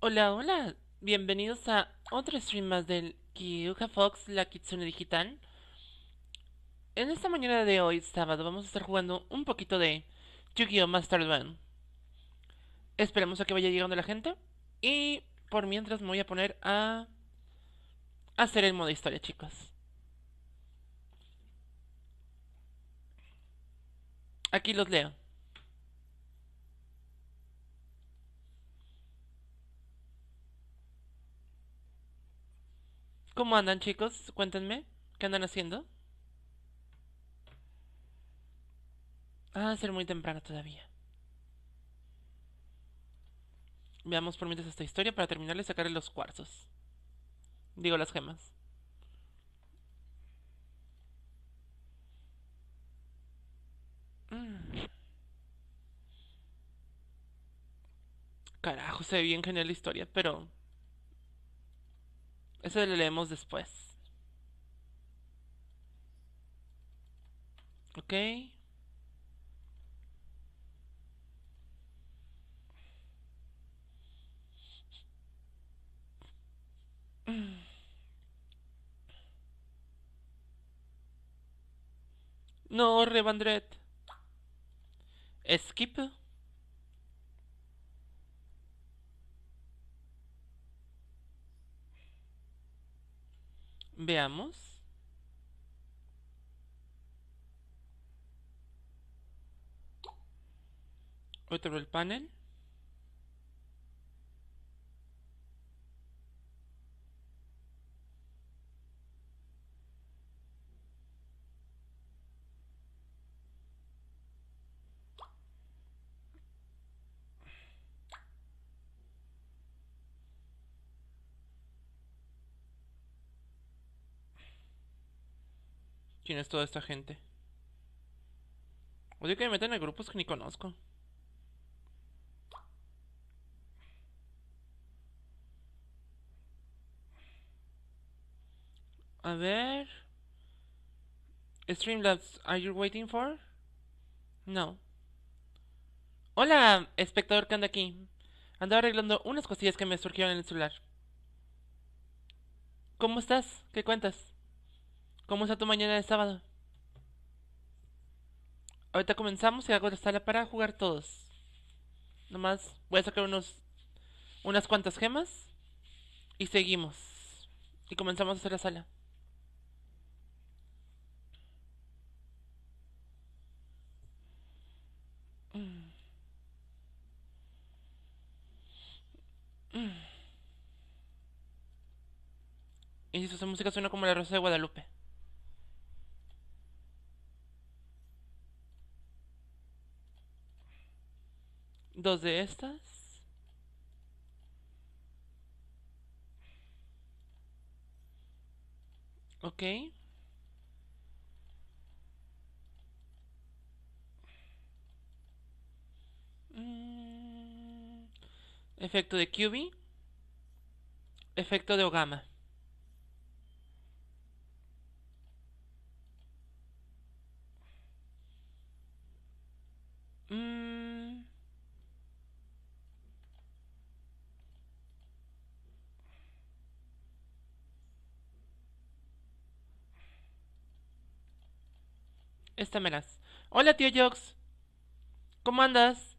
Hola, hola. Bienvenidos a otro stream más del Kiyuka Fox, la Kitsune Digital. En esta mañana de hoy, sábado, vamos a estar jugando un poquito de Yu-Gi-Oh! Master Duel. Esperemos a que vaya llegando la gente. Y por mientras me voy a poner a hacer el modo historia, chicos. Aquí los leo. ¿Cómo andan chicos? Cuéntenme, ¿qué andan haciendo? Ah, ser muy temprano todavía. Veamos por mientras esta historia para terminarle de sacarle los cuarzos. Digo las gemas. Mm. Carajo, se ve bien genial la historia, pero eso lo leemos después. Ok. No, Revandret. Skip. Veamos. Otro el panel. es toda esta gente? Odio que me metan a grupos que ni conozco. A ver... Streamlabs, are you waiting for? No. Hola, espectador que anda aquí. Andaba arreglando unas cosillas que me surgieron en el celular. ¿Cómo estás? ¿Qué cuentas? ¿Cómo está tu mañana de sábado? Ahorita comenzamos y hago la sala para jugar todos. Nomás voy a sacar unos unas cuantas gemas y seguimos. Y comenzamos a hacer la sala. Y si su música suena como la Rosa de Guadalupe. dos de estas. Ok. Mm. Efecto de QB. Efecto de Ogama. Esta me Hola, tío Jox. ¿Cómo andas?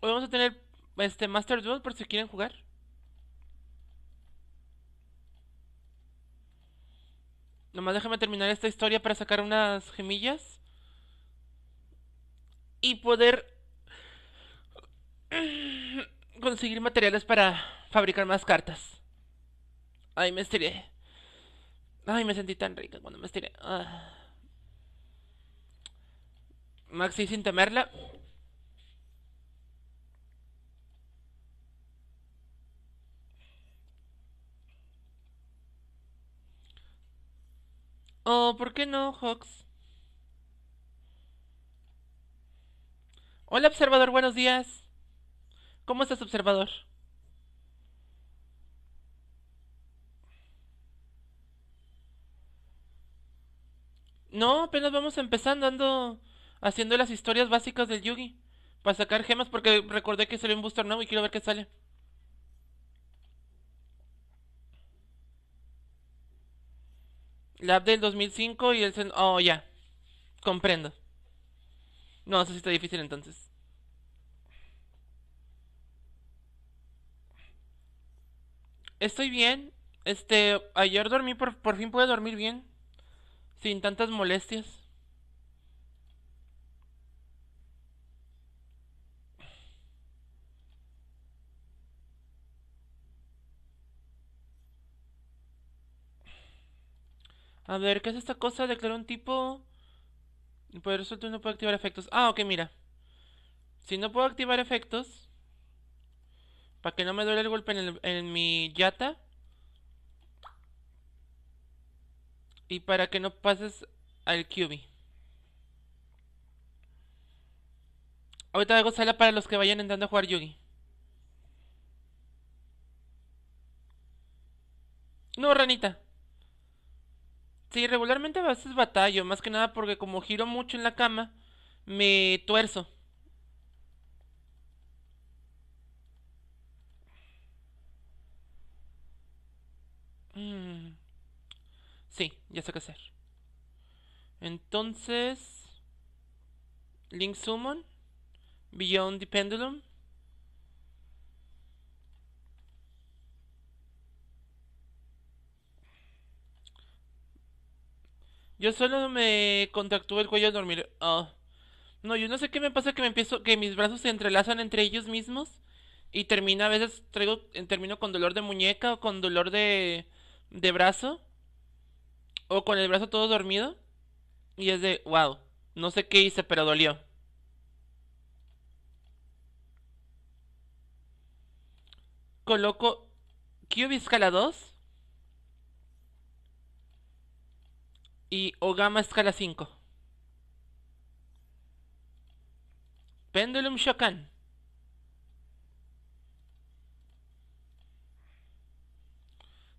Hoy vamos a tener este Master Duel por si quieren jugar. Nomás déjame terminar esta historia para sacar unas gemillas. Y poder conseguir materiales para fabricar más cartas. Ahí me estiré. Ay, me sentí tan rica cuando me estiré. Ah. Maxi sin temerla. Oh, ¿por qué no, Hawks? Hola, observador, buenos días. ¿Cómo estás, observador? No, apenas vamos empezando, haciendo las historias básicas del Yugi. Para sacar gemas, porque recordé que salió un booster nuevo y quiero ver qué sale. La del 2005 y el... Oh, ya. Comprendo. No, eso sí está difícil entonces. Estoy bien. Este, ayer dormí, por, por fin pude dormir bien sin tantas molestias. A ver, ¿qué es esta cosa? declaró un tipo... Y poder pues suelto no puede activar efectos. Ah, ok, mira. Si no puedo activar efectos... Para que no me duele el golpe en, el, en mi yata... y para que no pases al QB. Ahorita hago sala para los que vayan entrando a jugar Yugi. No, ranita. Sí, regularmente a veces batallo, más que nada porque como giro mucho en la cama, me tuerzo. Mmm Sí, ya sé qué hacer. Entonces... Link Summon. Beyond the Pendulum. Yo solo me contractúo el cuello al dormir. Ah. No, yo no sé qué me pasa que me empiezo, que mis brazos se entrelazan entre ellos mismos y termina a veces traigo, termino con dolor de muñeca o con dolor de de brazo o con el brazo todo dormido y es de, wow, no sé qué hice, pero dolió. Coloco Cube escala 2 y Ogama escala 5. Pendulum Shokan.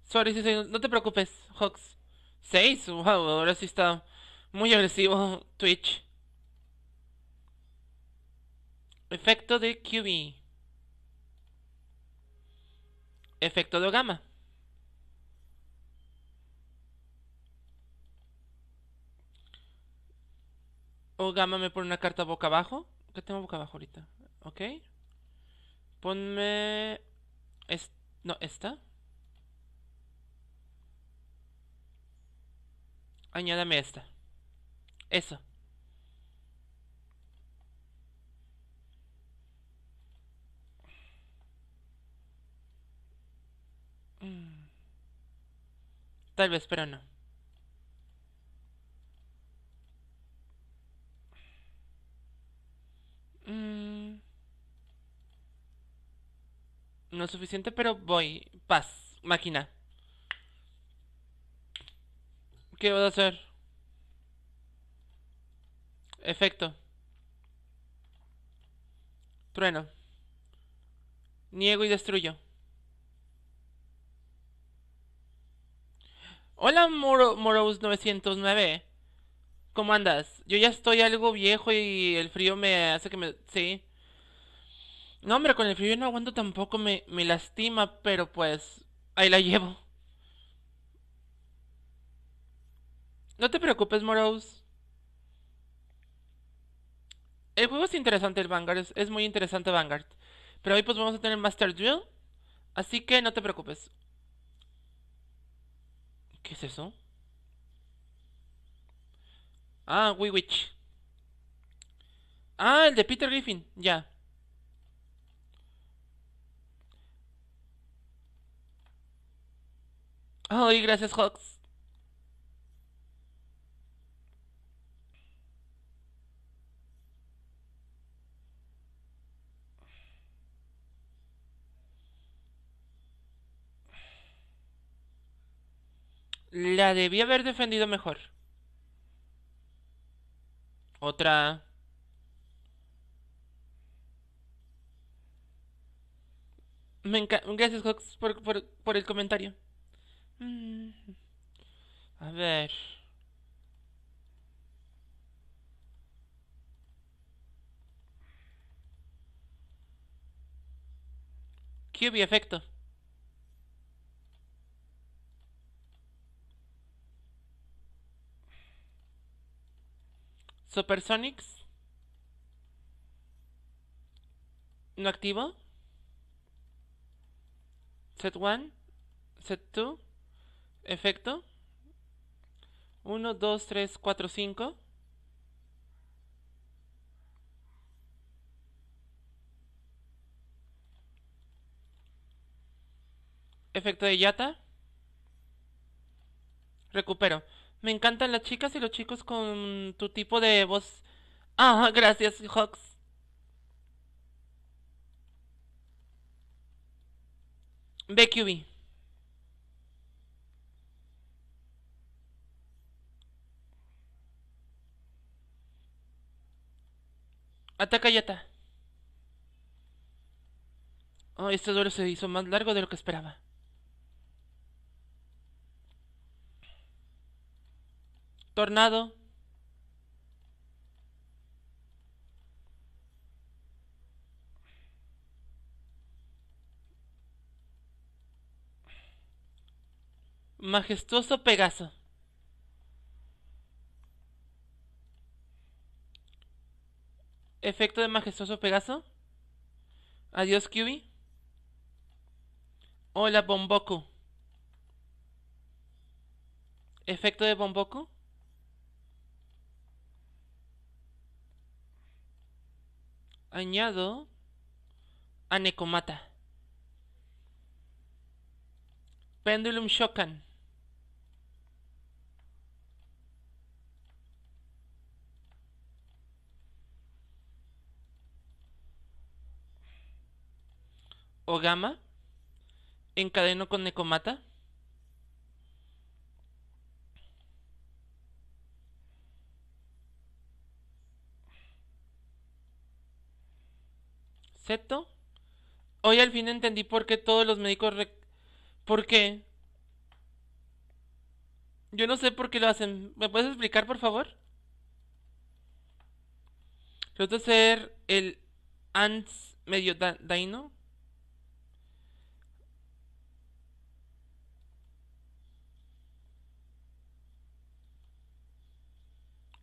Sorry, no te preocupes, Hawks. 6, wow, ahora sí está muy agresivo Twitch. Efecto de QB. Efecto de gama O me pone una carta boca abajo. ¿Qué tengo boca abajo ahorita? Ok. Ponme... Es... No, esta. añádame esta. Eso. Mm. Tal vez, pero no. Mm. No suficiente, pero voy. Paz, máquina. ¿Qué vas a hacer? Efecto. Trueno. Niego y destruyo. Hola Moro Moros 909. ¿Cómo andas? Yo ya estoy algo viejo y el frío me hace que me... Sí. No, hombre, con el frío yo no aguanto tampoco, me, me lastima, pero pues ahí la llevo. No te preocupes, Morose. El juego es interesante, el Vanguard. Es, muy interesante, Vanguard. Pero hoy pues vamos a tener Master Drill. Así que no te preocupes. ¿Qué es eso? Ah, Wee Witch. Ah, el de Peter Griffin. Ya. Ay, gracias, Hawks. La debía haber defendido mejor. Otra... Me Gracias, Hawks, por, el comentario. Mm. A ver... y efecto. Supersonics. No activo. Set 1. Set 2. Efecto. 1, 2, 3, 4, 5. Efecto de Yata. Recupero. Me encantan las chicas y los chicos con tu tipo de voz. Ah, gracias, Hawks. BQB. Ataca Yata. Oh, este duelo se hizo más largo de lo que esperaba. tornado majestuoso Pegaso. Efecto de majestuoso Pegaso. Adiós, Kyubi. Hola, Bomboco. Efecto de Bomboco. añado a Nekomata. Pendulum Shokan. Ogama. Encadeno con Nekomata. Hoy al fin entendí por qué todos los médicos... ¿Por qué? Yo no sé por qué lo hacen. ¿Me puedes explicar, por favor? de ser el Ants medio daino.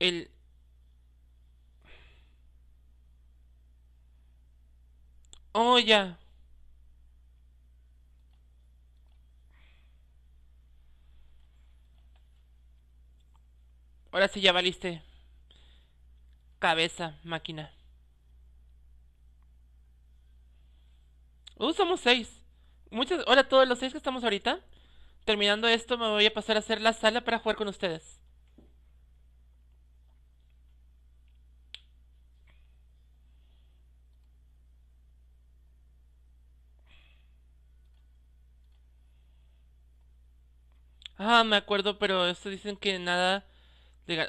El Oh, ya. Ahora sí ya valiste. Cabeza, máquina. Uh, somos seis. Muchas, ahora todos los seis que estamos ahorita. Terminando esto me voy a pasar a hacer la sala para jugar con ustedes. Ah, me acuerdo, pero esto dicen que nada.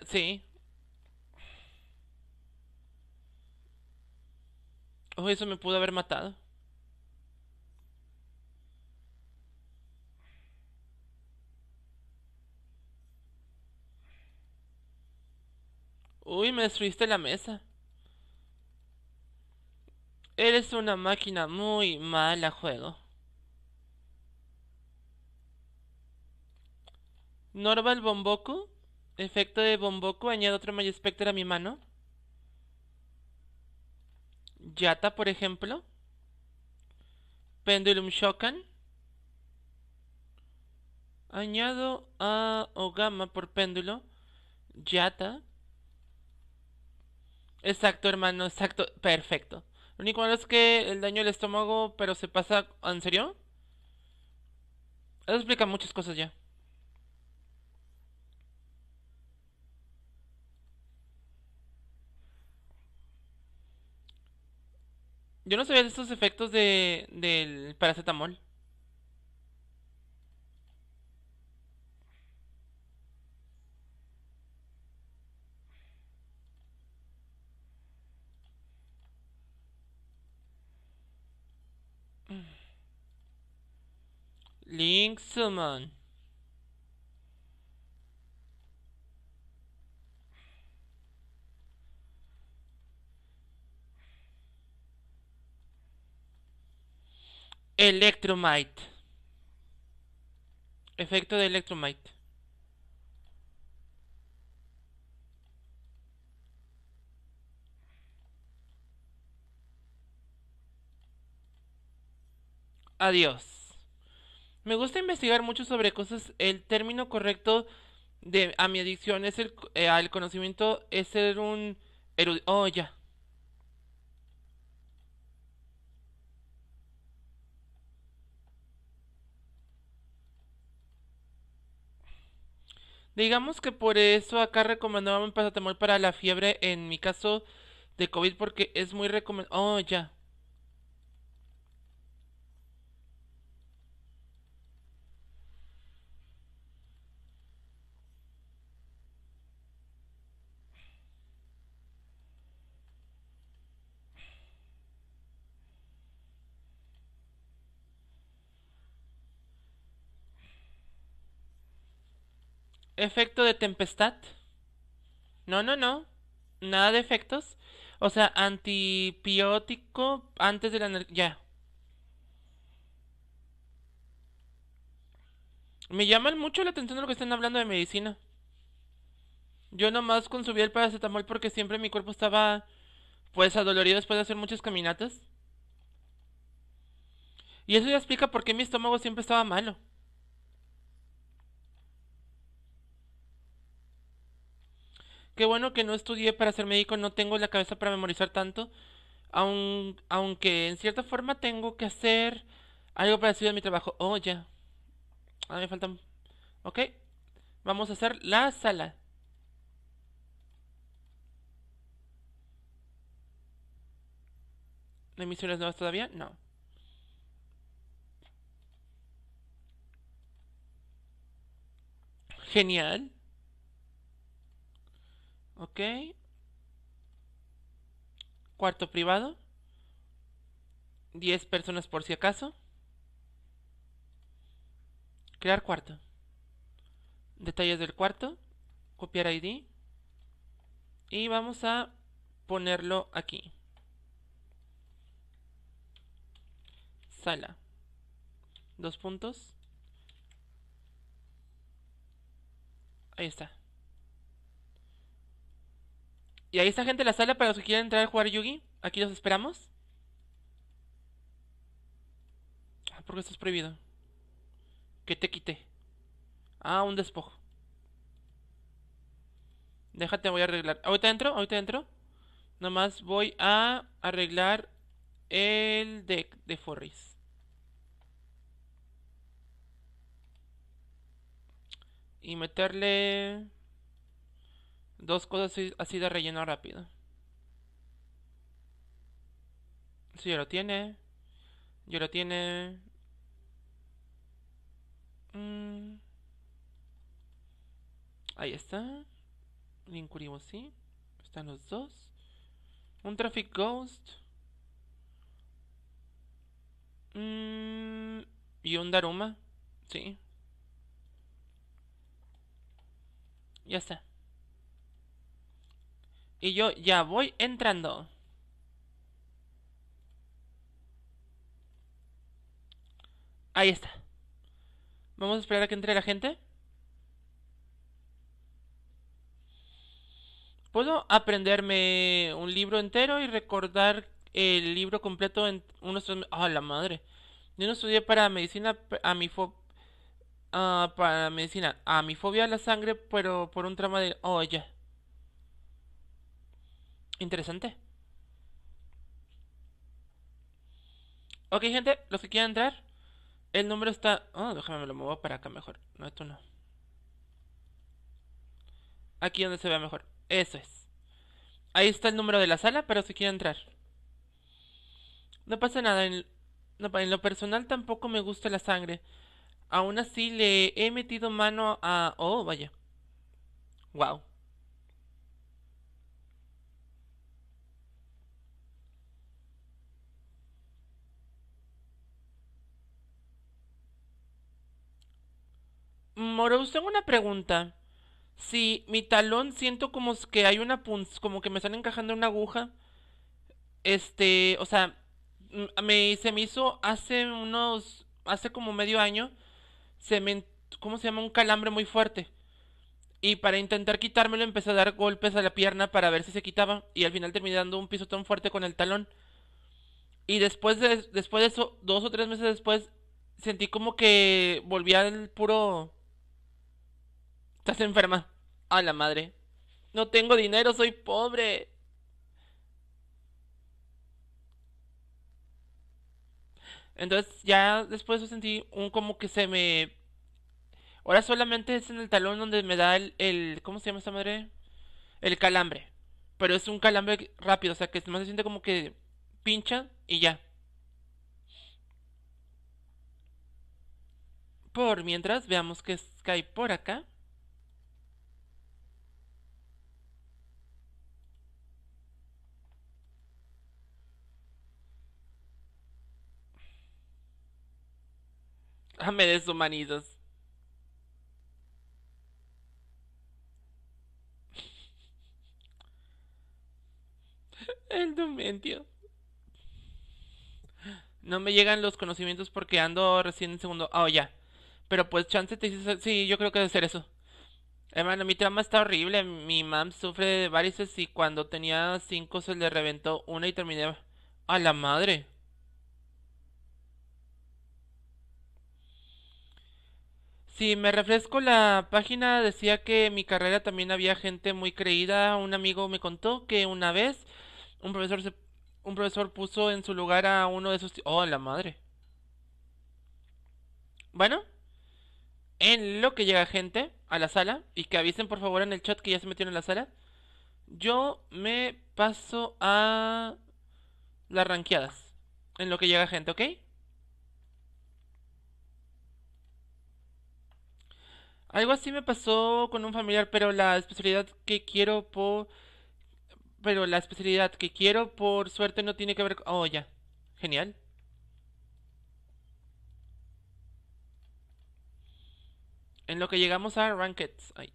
Sí. hoy eso me pudo haber matado. Uy, me destruiste la mesa. Eres una máquina muy mala juego. Norval Bomboku. Efecto de Bomboku. Añado otro mayor Spectre a mi mano. Yata, por ejemplo. Pendulum Shokan. Añado a Ogama por péndulo. Yata. Exacto, hermano, exacto. Perfecto. Lo único malo es que el daño al estómago, pero se pasa... ¿En serio? Eso explica muchas cosas ya. Yo no sabía de estos efectos de, del paracetamol. Mm. Link Summon. Electromite. Efecto de Electromite. Adiós. Me gusta investigar mucho sobre cosas. El término correcto de a mi adicción es el eh, al conocimiento es ser un erudito. Oh, ya. Digamos que por eso acá recomendaban paracetamol para la fiebre en mi caso de COVID porque es muy recomendable. Oh, ya. efecto de tempestad. No, no, no. Nada de efectos. O sea, antibiótico antes de la... Ya. Me llama mucho la atención lo que están hablando de medicina. Yo nomás consumí el paracetamol porque siempre mi cuerpo estaba pues adolorido después de hacer muchas caminatas. Y eso ya explica por qué mi estómago siempre estaba malo. Qué bueno que no estudié para ser médico, no tengo la cabeza para memorizar tanto. aunque en cierta forma tengo que hacer algo parecido a mi trabajo. Oh, ya. Ah, me faltan. Ok. Vamos a hacer la sala. ¿De misiones nuevas todavía? No. Genial. Ok. Cuarto privado. 10 personas por si acaso. Crear cuarto. Detalles del cuarto. Copiar ID. Y vamos a ponerlo aquí. Sala. Dos puntos. Ahí está. Y ahí está gente en la sala para los que quieran entrar a jugar Yugi. Aquí los esperamos. Ah, porque esto es prohibido. Que te quite. Ah, un despojo. Déjate, voy a arreglar. Ahorita entro, ahorita entro. Nomás voy a arreglar el deck de Forris. Y meterle... Dos cosas así de relleno rápido. Si ya lo tiene. Ya lo tiene. Mm. Ahí está. Linkuribo sí. Están los dos. Un Traffic Ghost. Mm. Y un Daruma. Sí. Ya está. Y yo ya voy entrando. Ahí está. Vamos a esperar a que entre la gente. Puedo aprenderme un libro entero y recordar el libro completo en unos... ¡Ah, oh, la madre! Yo no estudié para medicina a mi ah, para medicina a mi fobia a la sangre, pero por un trama de... ¡Oh, ya! Interesante. Ok, gente, los que quieran entrar. El número está... Oh, déjame, me lo muevo para acá mejor. No, esto no. Aquí donde se vea mejor. Eso es. Ahí está el número de la sala pero si quieren entrar. No pasa nada. En, en lo personal tampoco me gusta la sangre. Aún así le he metido mano a... Oh, vaya. Wow. Moro, tengo una pregunta. Si mi talón siento como que hay una punz, como que me están encajando una aguja. Este, o sea, me, se me hizo hace unos, hace como medio año, se me, ¿cómo se llama? Un calambre muy fuerte. Y para intentar quitármelo empecé a dar golpes a la pierna para ver si se quitaba. Y al final terminé dando un piso tan fuerte con el talón. Y después de, después de eso, dos o tres meses después, sentí como que volvía al puro Estás enferma. A la madre. No tengo dinero, soy pobre. Entonces ya después sentí un como que se me... Ahora solamente es en el talón donde me da el, ¿Cómo se llama esa madre? El calambre. Pero es un calambre rápido, o sea que más se siente como que pincha y ya. Por mientras, veamos qué que hay por acá. Ah, me de El Dumentio. No me llegan los conocimientos porque ando recién en segundo. oh, ya. Pero pues chance te dices... Sí, yo creo que debe ser eso. Hermano, mi trama está horrible. Mi mam sufre de varices y cuando tenía cinco se le reventó una y terminé... A la madre. Si me refresco la página, decía que en mi carrera también había gente muy creída. Un amigo me contó que una vez un profesor un profesor puso en su lugar a uno de sus... Oh, la madre. Bueno, en lo que llega gente a la sala, y que avisen por favor en el chat que ya se metieron en la sala, yo me paso a las ranqueadas, en lo que llega gente, ¿ok? Algo así me pasó con un familiar, pero la especialidad que quiero por... Pero la especialidad que quiero por suerte no tiene que ver con... Oh, ya. Genial. En lo que llegamos a Rankeds. Ay.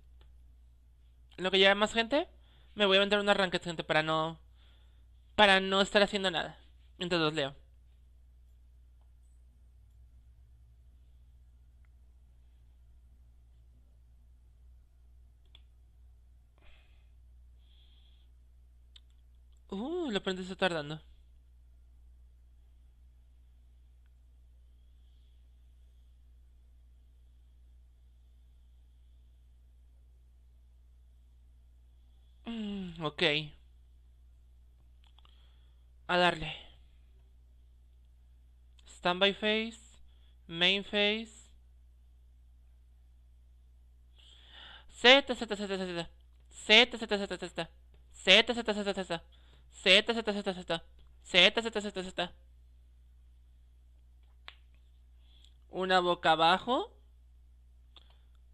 En lo que llega más gente, me voy a vender una Rankeds, gente, para no... Para no estar haciendo nada. Entonces los leo. Uh, la prenda está tardando. ok. A darle. Standby face. Main face. Z, Z, Z, Z, Z. Z, Z, Z, Z, Z. Z, Z, Z, Z, Z. Z, Z, Z, Z, Z. Z, Z, Z, Una boca abajo.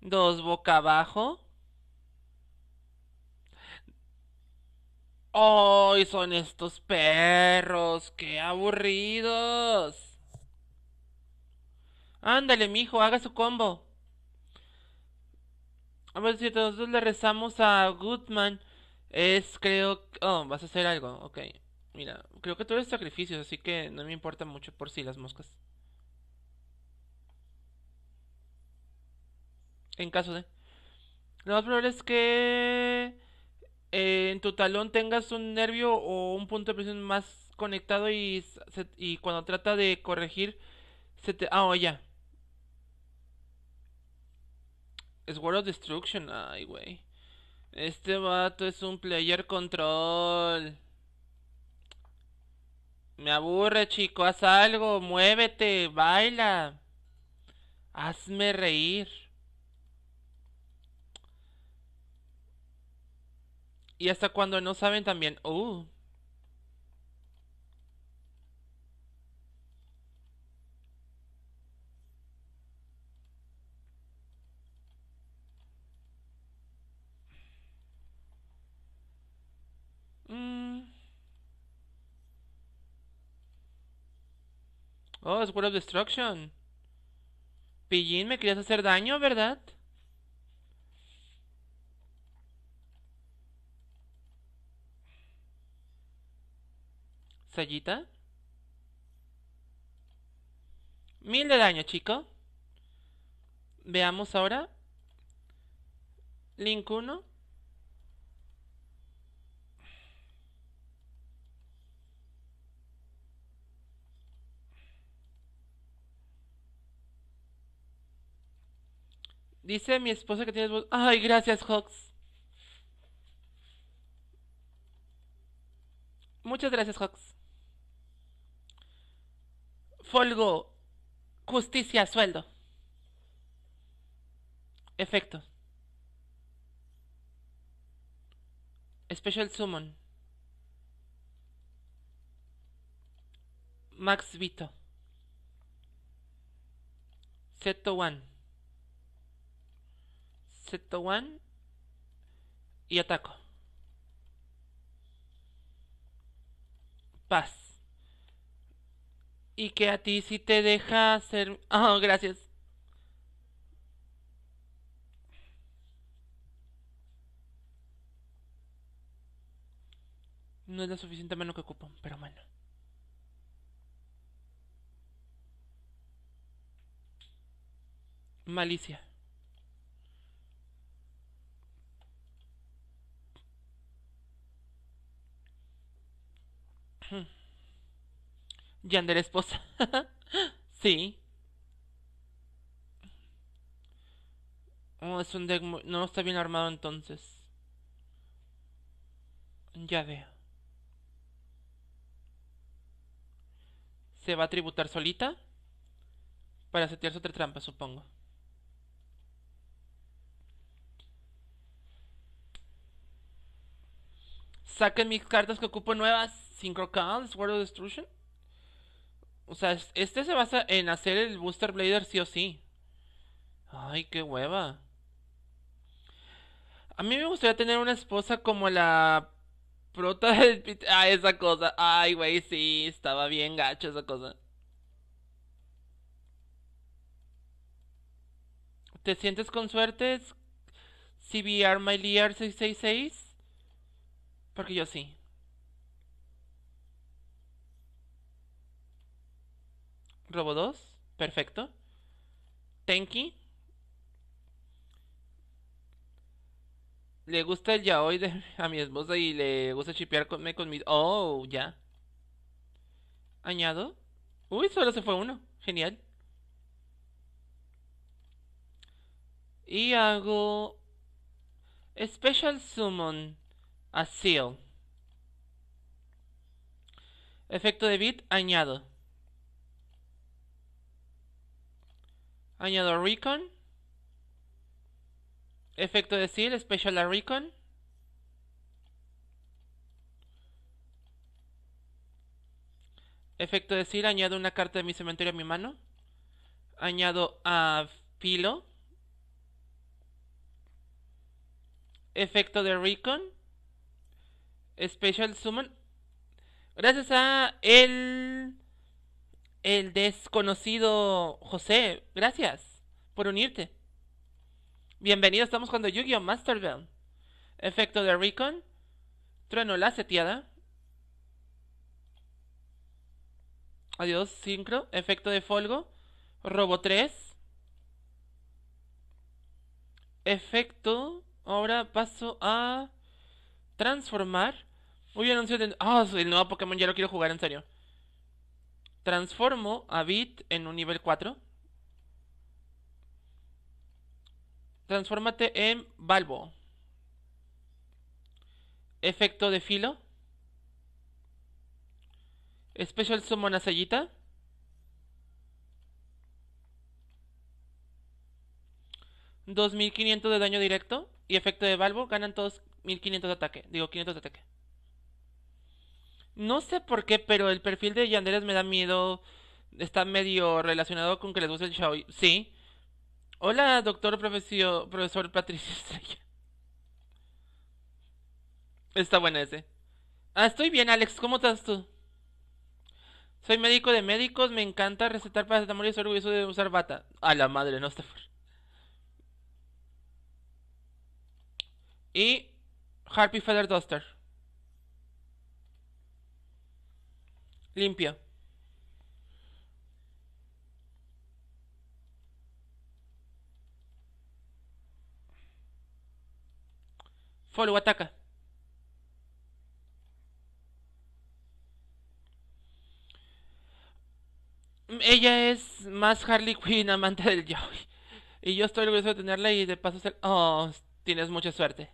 Dos boca abajo. ¡Ay, oh, son estos perros! ¡Qué aburridos! Ándale, mijo, haga su combo. A ver si todos le rezamos a Goodman. Es, creo... Oh, vas a hacer algo, ok. Mira, creo que todo es sacrificio así que no me importa mucho por si las moscas. En caso de... Lo más probable es que eh, en tu talón tengas un nervio o un punto de presión más conectado y, y cuando trata de corregir, se te... Ah, oh, ya. World of Destruction, ay, güey. Este vato es un player control. Me aburre, chico. Haz algo. Muévete. Baila. Hazme reír. Y hasta cuando no saben también. Uh. Oh, es World of Destruction. Pillín, me querías hacer daño, ¿verdad? Sayita. Mil de daño, chico. Veamos ahora. Link 1. Dice mi esposa que tienes voz. Ay, gracias, Hawks. Muchas gracias, Hawks. Folgo. Justicia, sueldo. Efecto. Special Summon. Max Vito. Seto One seto one y ataco. Paz. Y que a ti si te deja ser... Oh, gracias. No es la suficiente mano que ocupo, pero bueno. Malicia. Hmm. Yander esposa. sí. Oh, un No está bien armado entonces. Ya veo. Se va a tributar solita. Para setearse otra trampa, supongo. Saquen mis cartas que ocupo nuevas. Sin ¿Sword World of Destruction. O sea, este se basa en hacer el Booster Blader sí o sí. Ay, qué hueva. A mí me gustaría tener una esposa como la prota del... Ah, esa cosa. Ay, güey, sí, estaba bien gacho esa cosa. ¿Te sientes con suertes? CBR My 666. Porque yo sí. Robo 2, perfecto. Tenki. Le gusta el yaoi a mi esposa y le gusta chipear con, con mi... Oh, ya. Añado. Uy, solo se fue uno. Genial. Y hago... Special Summon a Seal. Efecto de bit añado. Añado Recon. Efecto de Seal, Special a Recon. Efecto de Seal, añado una carta de mi cementerio a mi mano. Añado a Filo. Efecto de Recon. Special Summon. Gracias a el el desconocido José. Gracias por unirte. Bienvenido, estamos jugando Yu-Gi-Oh! Master Bell. Efecto de Recon. Trueno la seteada. Adiós, Sincro. Efecto de Folgo. Robo 3. Efecto. Ahora paso a transformar. Uy, anuncio Ah, el nuevo Pokémon ya lo quiero jugar, en serio transformo a bit en un nivel 4. transformate en Valvo. Efecto de filo. Special Summon a ¿2500 de daño directo? Y efecto de Valvo, ganan todos 1500 de ataque. Digo, 500 de ataque. No sé por qué, pero el perfil de Yanderes me da miedo. Está medio relacionado con que les gusta el show. Sí. Hola, doctor profesor, profesor Patricia Estrella. Está buena ese. Ah, estoy bien, Alex. ¿Cómo estás tú? Soy médico de médicos. Me encanta recetar paracetamol y Soy orgulloso de usar bata. A la madre, no está Y Harpy Feather Duster. limpia. Follow, ataca. Ella es más Harley Quinn, amante del Joey. Y yo estoy orgulloso de tenerla y de paso ser... Oh, tienes mucha suerte.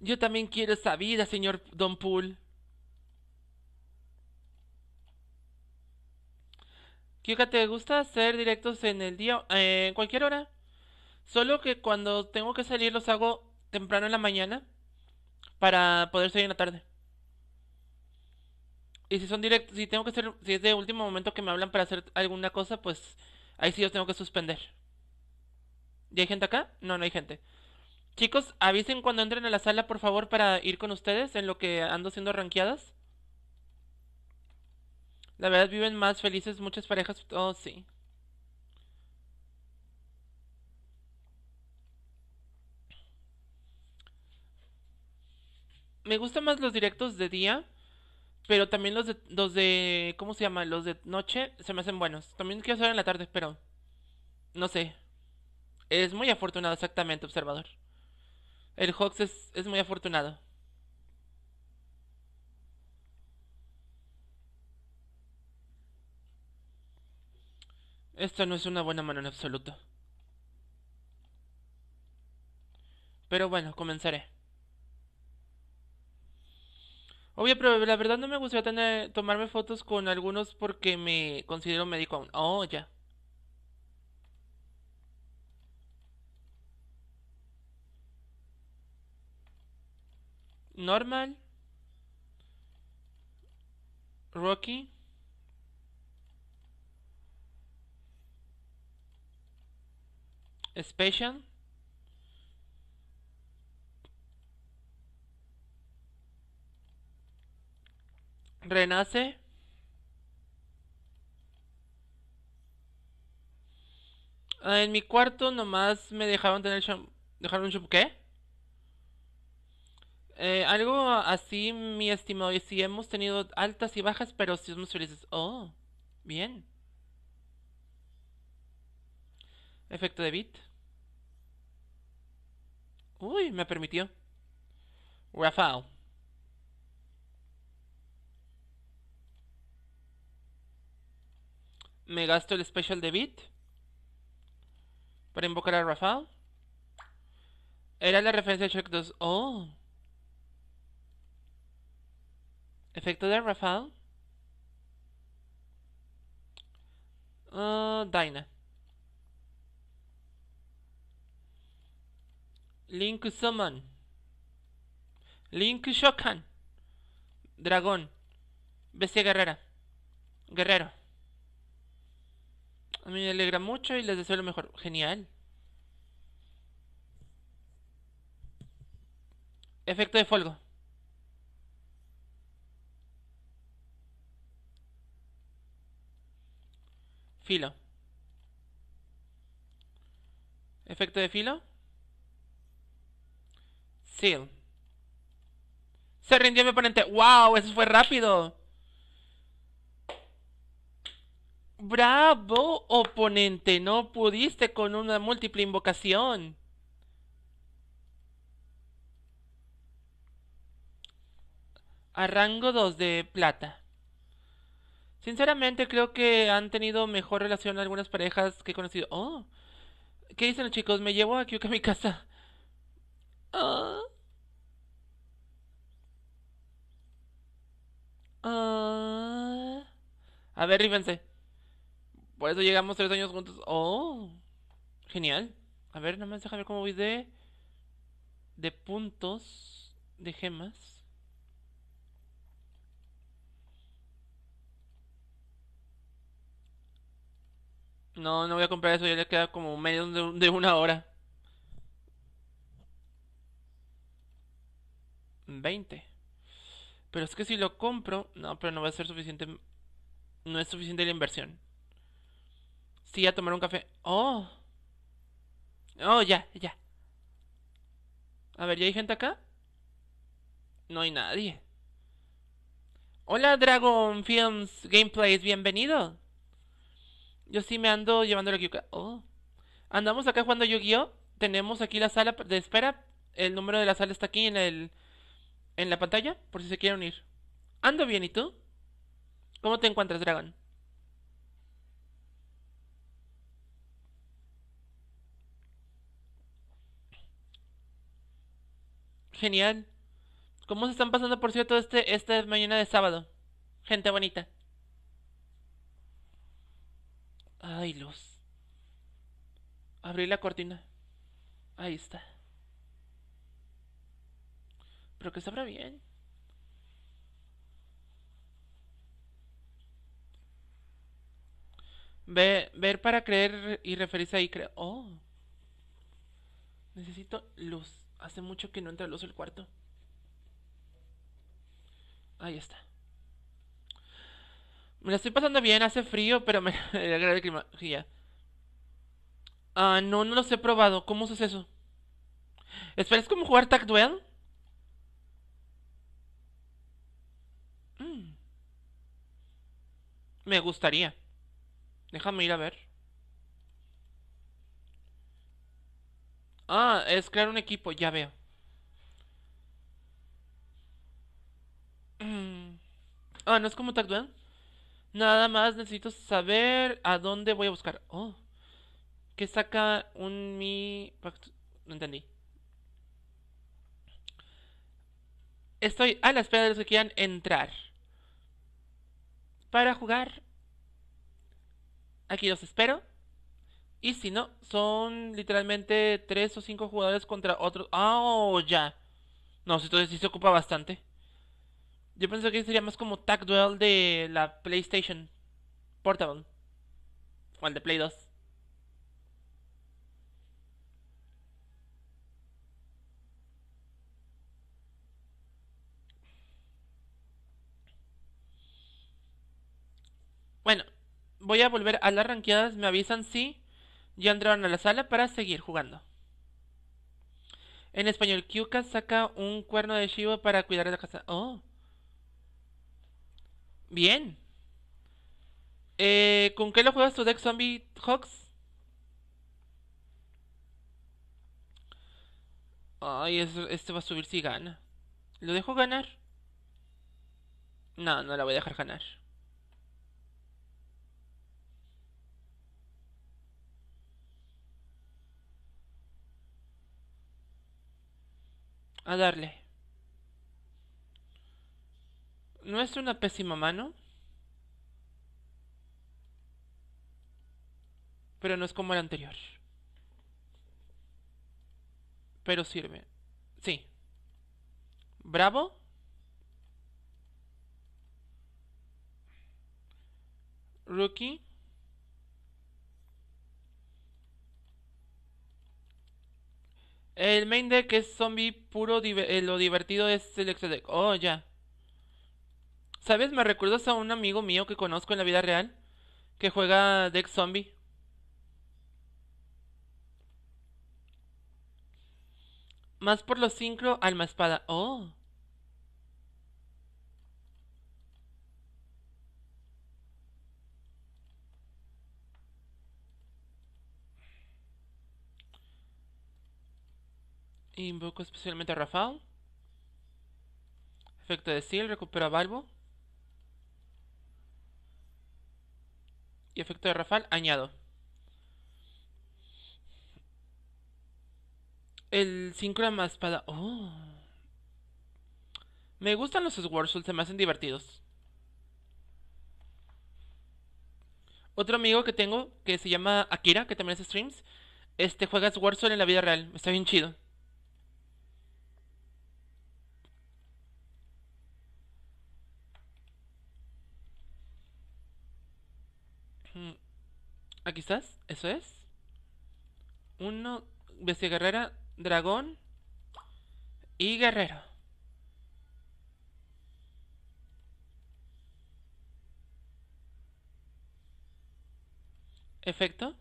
Yo también quiero esa vida, señor Don Poole. que ¿te gusta hacer directos en el día, eh, en cualquier hora? Solo que cuando tengo que salir los hago temprano en la mañana para poder salir en la tarde. Y si son directos, si tengo que ser, si es de último momento que me hablan para hacer alguna cosa, pues ahí sí los tengo que suspender. ¿Y hay gente acá? No, no hay gente. Chicos, avisen cuando entren a la sala, por favor, para ir con ustedes en lo que ando siendo ranqueadas. La verdad viven más felices muchas parejas, oh sí. Me gustan más los directos de día, pero también los de, de, ¿cómo se llama? Los de noche se me hacen buenos. También quiero hacer en la tarde, pero no sé. Es muy afortunado, exactamente, observador. El Hawks es, es muy afortunado. Esta no es una buena mano en absoluto. Pero bueno, comenzaré. Obvio, pero la verdad no me gustaría tener, tomarme fotos con algunos porque me considero médico aún. Oh, ya. Normal. Rocky. Special. Renace. Ah, en mi cuarto nomás me dejaron tener dejaron un ¿qué? Eh, algo así, mi estimado. Y si hemos tenido altas y bajas, pero si somos felices. Oh, bien. Efecto de bit. Uy, me permitió. Rafael. Me gasto el special de bit. Para invocar a Rafael. Era la referencia de Shrek 2. Oh. Efecto de Rafael. Uh, ah, Dinah. Link Summon. Link Shokan. Dragón. Bestia guerrera. Guerrero. A mí me alegra mucho y les deseo lo mejor. Genial. Efecto de fuego. Filo. Efecto de filo. Se rindió mi oponente. ¡Wow! Eso fue rápido. ¡Bravo, oponente! No pudiste con una múltiple invocación. A rango 2 de plata. Sinceramente creo que han tenido mejor relación algunas parejas que he conocido. ¡Oh! ¿Qué dicen los chicos? Me llevo a Kyuka a mi casa. Ah. Ah. A ver, rífense. Por eso llegamos tres años juntos. Oh. Genial. A ver, nada más déjame ver cómo voy de... De puntos. De gemas. No, no voy a comprar eso, ya le queda como medio de, una hora. 20. Pero es que si lo compro, no, pero no va a ser suficiente. No es suficiente la inversión. Sí, a tomar un café. Oh. Oh, ya, ya. A ver, ¿ya hay gente acá? No hay nadie. Hola, Dragon Films Gameplays, bienvenido. Yo sí me ando llevando la yuca. Oh. Andamos acá jugando Yu-Gi-Oh! Tenemos aquí la sala de espera. El número de la sala está aquí en el en la pantalla por si se quieren unir. Ando bien, ¿y tú? ¿Cómo te encuentras, Dragon? Genial. ¿Cómo se están pasando, por cierto, este, esta mañana de sábado? Gente bonita. Ay, luz. Abrí la cortina. Ahí está. Creo que sabrá bien. Ve, ver para creer y referirse ahí. oh. Necesito luz. Hace mucho que no entra luz el cuarto. Ahí está. Me la estoy pasando bien, hace frío, pero me, el clima. Ah, no, no los he probado. ¿Cómo es eso? ¿Esperas como jugar Tag Duel? Me gustaría. Déjame ir a ver. Ah, es crear un equipo, ya veo. Mm. Ah, ¿no es como Tactuan? Nada más necesito saber a dónde voy a buscar. Oh. Que saca un mi... No entendí. Estoy a la espera de los que quieran entrar para jugar. Aquí los espero. Y si no, son literalmente Tres o cinco jugadores contra otros. Ah, ya! No, entonces sí se ocupa bastante. Yo pensé que sería más como Tag Duel de la PlayStation Portable. O el de Play 2. Bueno, voy a volver a las ranqueadas. Me avisan si ya entraron a la sala para seguir jugando. En español, Kyuka saca un cuerno de chivo para cuidar la casa. Oh. Bien. Eh, ¿Con qué lo juegas tu deck Zombie Hawks? Ay, este va a subir si gana. ¿Lo dejo ganar? No, no la voy a dejar ganar. A darle. ¿No es una pésima mano? Pero no es como la anterior. Pero sirve. Sí. ¿Bravo? Rookie. El main deck es zombie puro. Eh, lo divertido es el extra deck. Oh, ya. ¿Sabes? Me recuerdas a un amigo mío que conozco en la vida real. Que juega deck zombie. Más por los sincro, alma espada. Oh. Invoco especialmente a Rafael. Efecto de Seal, recupera Balbo. Y efecto de Rafael, añado. El la espada. Oh. Me gustan los Swarzul, se me hacen divertidos. Otro amigo que tengo que se llama Akira, que también hace streams, este juega Swarzul en la vida real. Está bien chido. Aquí estás, eso es. Uno, bestia guerrera, dragón y guerrero. Efecto.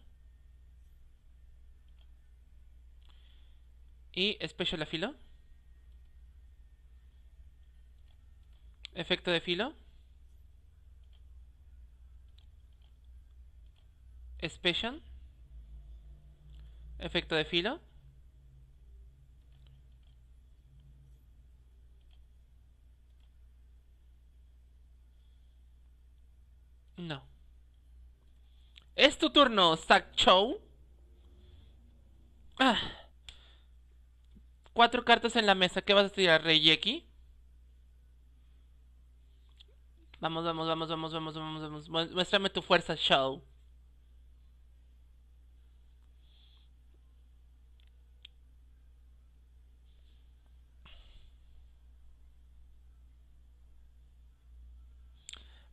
Y especial la filo. Efecto de filo. Special. Efecto de filo. No. Es tu turno, Sack Show. Ah. Cuatro cartas en la mesa. ¿Qué vas a tirar, Reyeki? Vamos, vamos, vamos, vamos, vamos, vamos, vamos. Muéstrame tu fuerza, Show.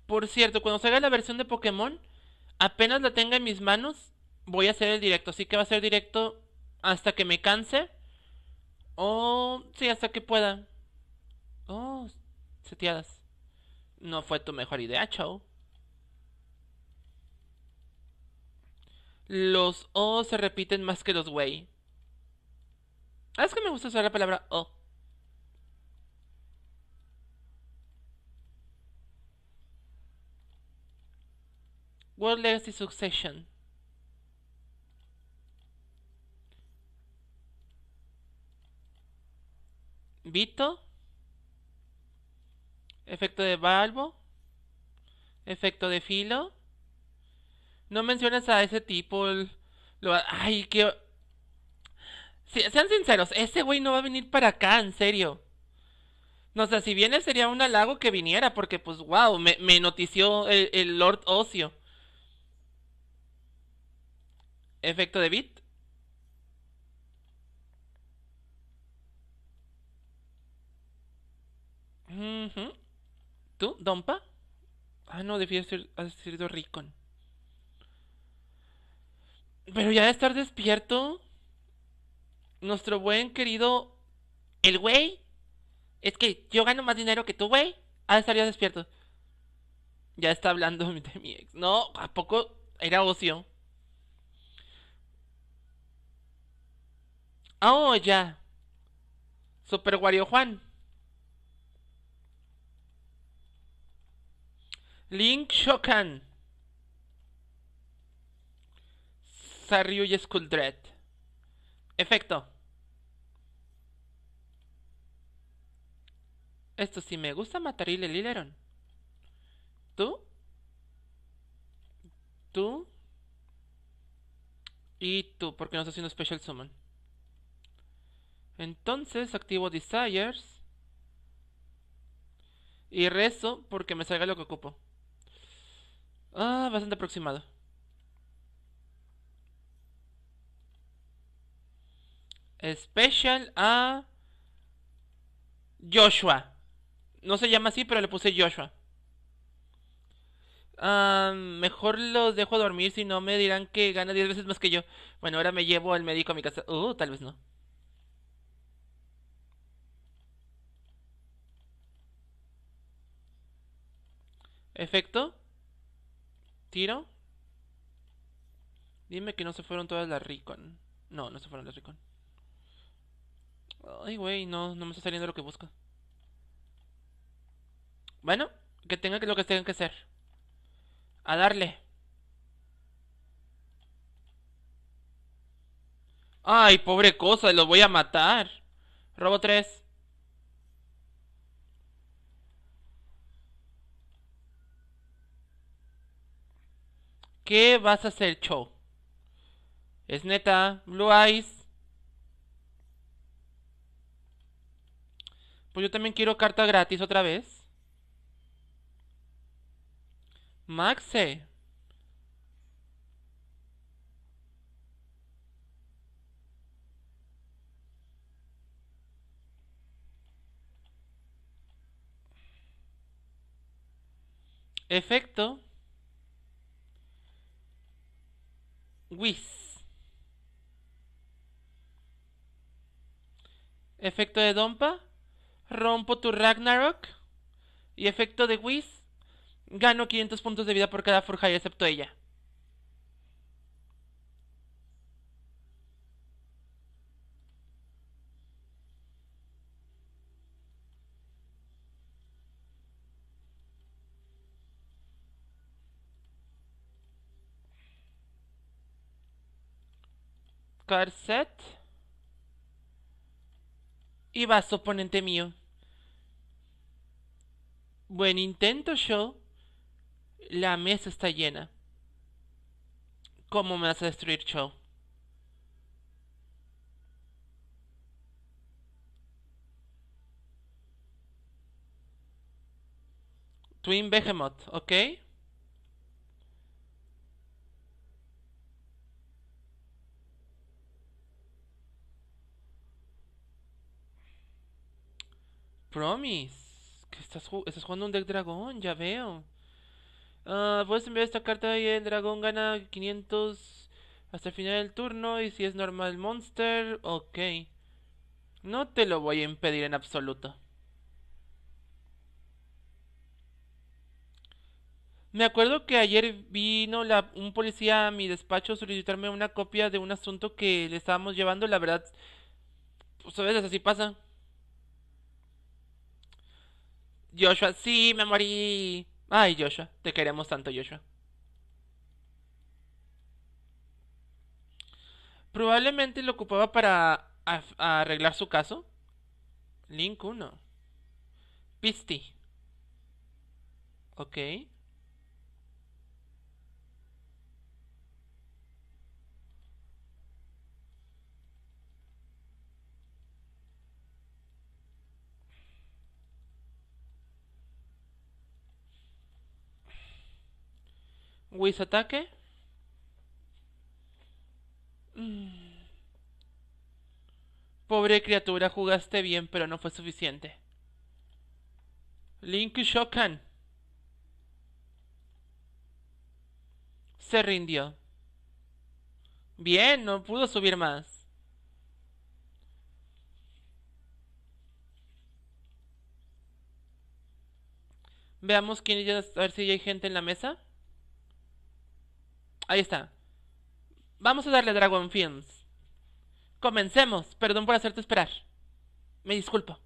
Por cierto, cuando salga la versión de Pokémon, apenas la tenga en mis manos, voy a hacer el directo. Así que va a ser directo hasta que me canse. O sí, hasta que pueda. Oh, seteadas. No fue tu mejor idea, chao. Los O se repiten más que los wey. Ah, es que me gusta usar la palabra O. World Legacy Succession. Vito. Efecto de Valvo. Efecto de Filo. No mencionas a ese tipo. ay, que... Si, sean sinceros, ese güey no va a venir para acá, en serio. No sé, si viene sería un halago que viniera, porque pues wow, me, notició el, el Lord Ocio efecto de bit. ¿Tú, Dompa? Ah, no, debía ser, haber sido Ricon. Pero ya de estar despierto, nuestro buen querido, el güey, es que yo gano más dinero que tú, güey. Ha estaría despierto. Ya está hablando de mi ex. No, ¿a poco era ocio? Oh, ya. Super Wario Juan. Link Shokan. Saryu y Skuldred. Efecto. Esto sí me gusta matar el Lileron. Tú. Tú. Y tú, porque no estás haciendo Special Summon. Entonces activo Desires. Y rezo porque me salga lo que ocupo. Ah, bastante aproximado. Special a Joshua. No se llama así, pero le puse Joshua. Ah, mejor los dejo dormir, si no me dirán que gana 10 veces más que yo. Bueno, ahora me llevo al médico a mi casa. Uh, tal vez no. Efecto. Tiro. Dime que no se fueron todas las Ricon. No, no se fueron las Ricon. Ay, güey, no, no me está saliendo lo que busco. Bueno, que tenga lo que tengan que hacer. A darle. Ay, pobre cosa, los voy a matar. Robo 3. qué vas a hacer show? Es neta, Blue Eyes. Pues yo también quiero carta gratis otra vez. Maxe. Efecto. Whiz. Efecto de Dompa. Rompo tu Ragnarok. Y efecto de Whiz. Gano 500 puntos de vida por cada Forja excepto ella. Carset set. Y vas, oponente mío. Buen intento, yo. La mesa está llena. ¿Cómo me vas a destruir, Show? Twin Behemoth, ¿ok? Promise. Que estás, jugando un deck dragón, ya veo. Ah, puedes enviar esta carta y el dragón gana 500 hasta el final del turno. Y si es normal monster, ok. No te lo voy a impedir en absoluto. Me acuerdo que ayer vino un policía a mi despacho a solicitarme una copia de un asunto que le estábamos llevando. La verdad, pues a veces así pasa. Joshua, sí, me morí. Ay, Joshua, te queremos tanto, Joshua. Probablemente lo ocupaba para arreglar su caso. Link 1. Pisti. Ok. Wiz ataque. Mm. Pobre criatura, jugaste bien, pero no fue suficiente. Link Shokan. Se rindió. Bien, no pudo subir más. Veamos quién ya, a ver si hay gente en la mesa. Ahí está. Vamos a darle a Dragon Films. Comencemos. Perdón por hacerte esperar. Me disculpo.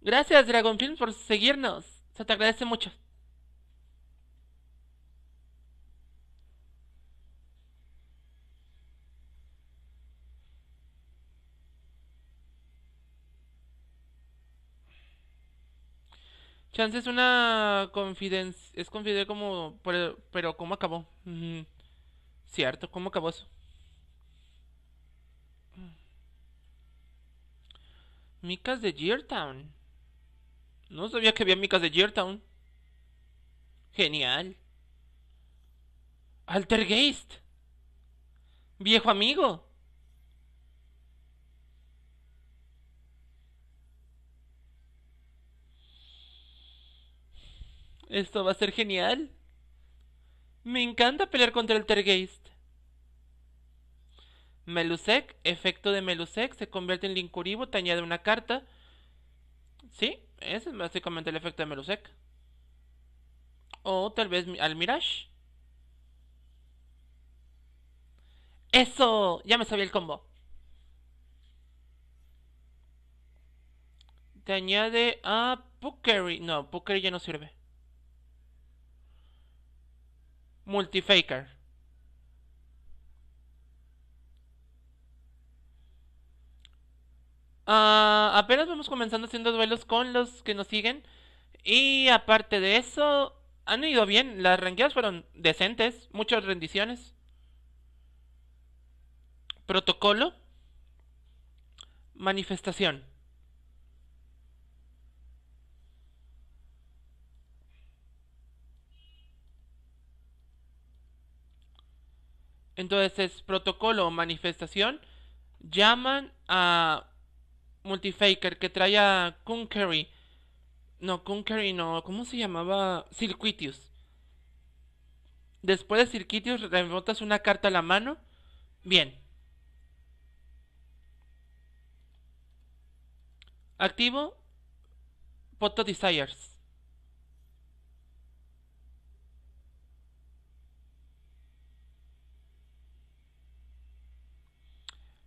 Gracias Dragon Films por seguirnos. Se te agradece mucho. Chance es una confidencia, es confidencia como, pero, ¿cómo acabó? Cierto, ¿cómo acabó eso? Micas de Geartown. No sabía que había micas de Geartown. Genial. Altergeist. Viejo amigo. Esto va a ser genial. Me encanta pelear contra el Tergeist. Melusek, efecto de Melusek, se convierte en Linkuribo, te añade una carta. Sí, ese es básicamente el efecto de Melusek. O tal vez al Mirage. ¡Eso! Ya me sabía el combo. Te añade a Pukeri. No, Pukeri ya no sirve. Multifaker. Ah, apenas vamos comenzando haciendo duelos con los que nos siguen. Y aparte de eso, han ido bien. Las ranqueadas fueron decentes. Muchas rendiciones. Protocolo. Manifestación. entonces es protocolo o manifestación, llaman a Multifaker que trae a Kunkery. No, Kunkery no, ¿cómo se llamaba? Circuitius. Después de Circuitius remotas una carta a la mano. Bien. Activo Poto Desires.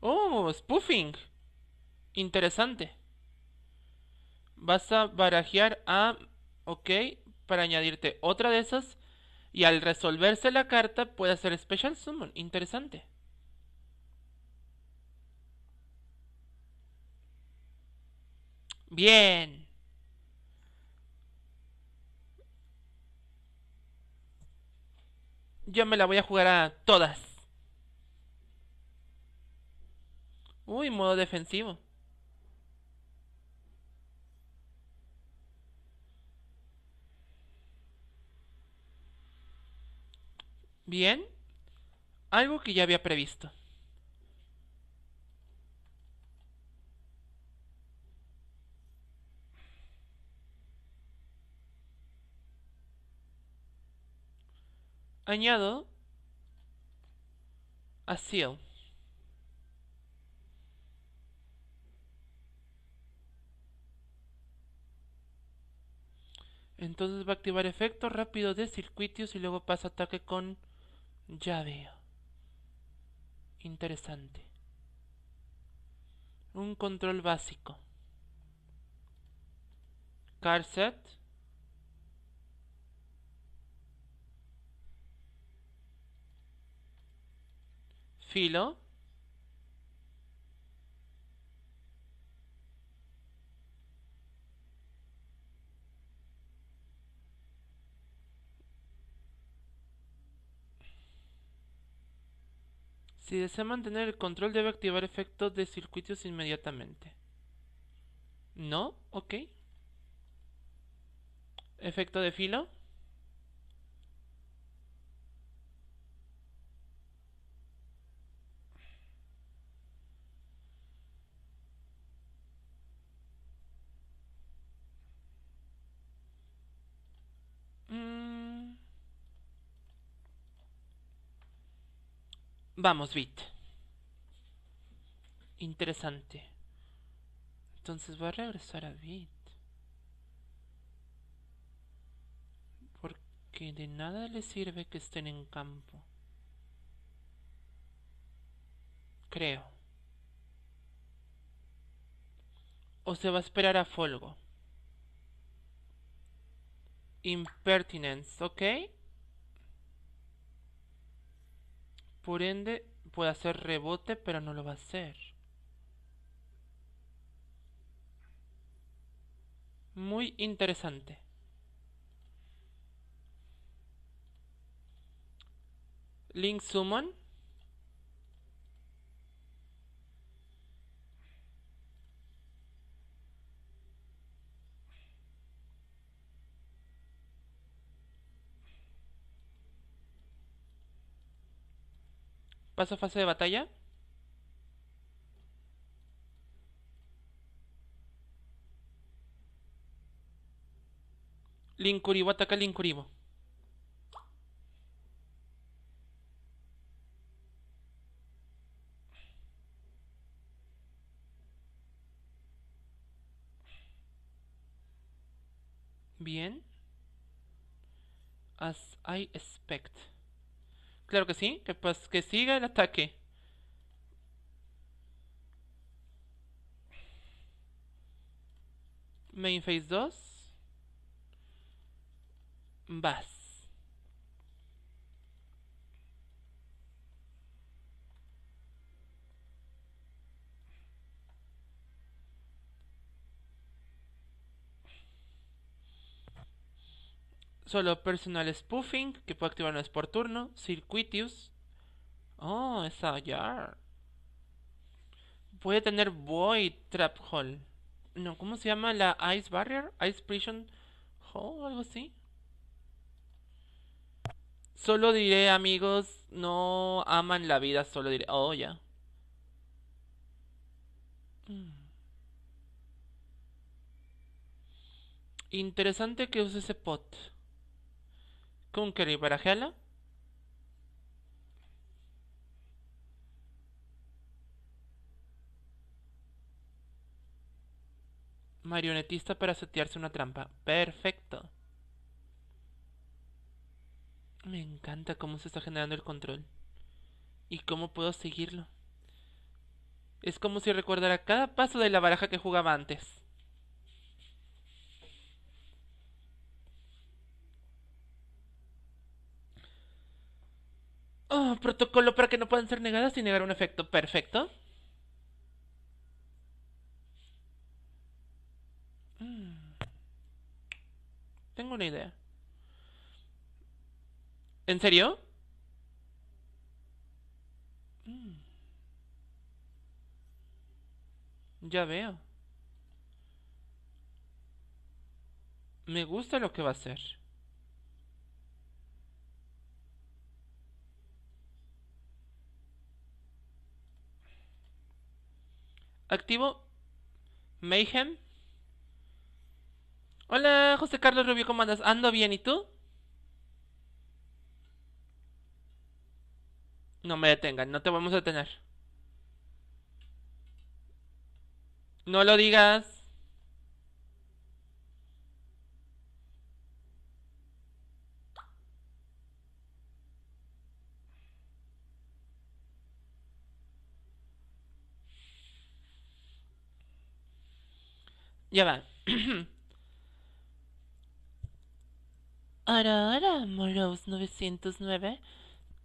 Oh, spoofing. Interesante. Vas a barajear a... Ok, para añadirte otra de esas. Y al resolverse la carta puede hacer Special Summon. Interesante. Bien. Yo me la voy a jugar a todas. Uy, modo defensivo. Bien. Algo que ya había previsto. Añado a seal. Entonces va a activar efecto rápido de circuitos y luego pasa ataque con llave. Interesante. Un control básico. Car set. Filo. Si desea mantener el control debe activar efectos de circuitos inmediatamente. ¿No? Ok. Efecto de filo. Vamos, Bit. Interesante. Entonces voy a regresar a Bit. Porque de nada le sirve que estén en campo. Creo. O se va a esperar a Folgo. Impertinence, ¿ok? Por ende, puede hacer rebote, pero no lo va a hacer. Muy interesante. Link Summon. Paso a fase de batalla. Linkuribo, ataca Linkuribo. Bien. As I expect. Claro que sí, que, pues, que siga el ataque. Main phase 2. Vas. Solo personal spoofing, que puede vez por turno. Circuitius. Oh, esa voy Puede tener Void Trap Hole. No, ¿cómo se llama la Ice Barrier? Ice Prison Hole, algo así. Solo diré, amigos, no aman la vida, solo diré. Oh, ya. Hmm. Interesante que use ese pot. Conquer y Marionetista para setearse una trampa. Perfecto. Me encanta cómo se está generando el control. Y cómo puedo seguirlo. Es como si recordara cada paso de la baraja que jugaba antes. Oh, protocolo para que no puedan ser negadas y negar un efecto. Perfecto. Mm. Tengo una idea. ¿En serio? Mm. Ya veo. Me gusta lo que va a ser. activo Mayhem. Hola, José Carlos Rubio, ¿cómo andas? ¿Ando bien? ¿Y tú? No me detengan, no te vamos a detener. No lo digas. Ya va. Ahora, ahora Moros 909.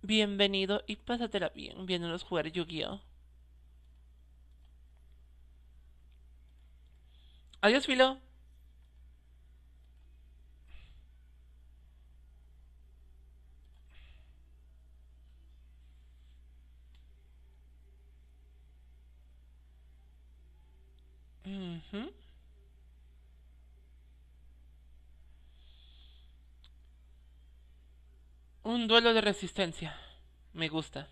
Bienvenido y pásatela bien viéndonos jugar Yu-Gi-Oh! Adiós, Filo. Mhm. Un duelo de resistencia. Me gusta.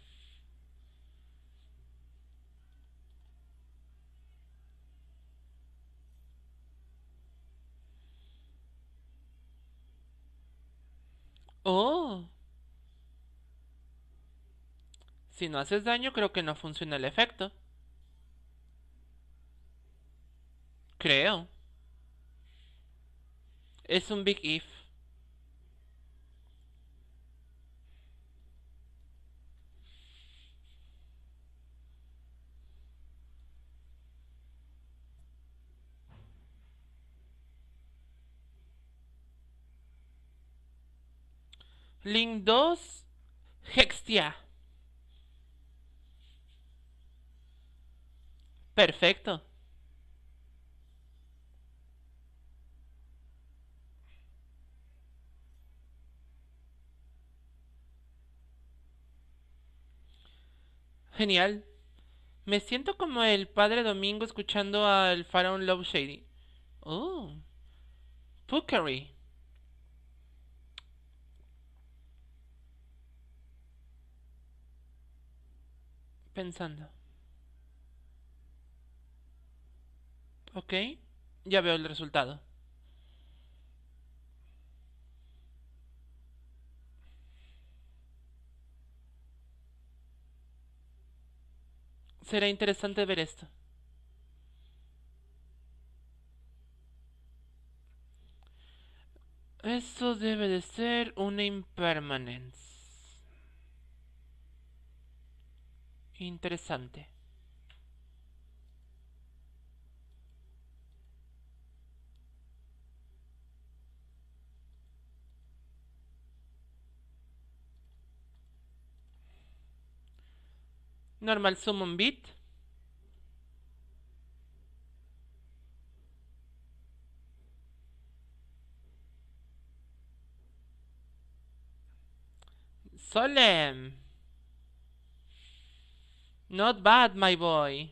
Oh. Si no haces daño, creo que no funciona el efecto. Creo. Es un big if. Link 2, Hextia. Perfecto. Genial. Me siento como el padre Domingo escuchando al faraón Love Shady. Oh. Pukari. pensando. Ok, ya veo el resultado. Será interesante ver esto. Esto debe de ser una impermanencia. interesante normal summon bit Solem Not bad, my boy.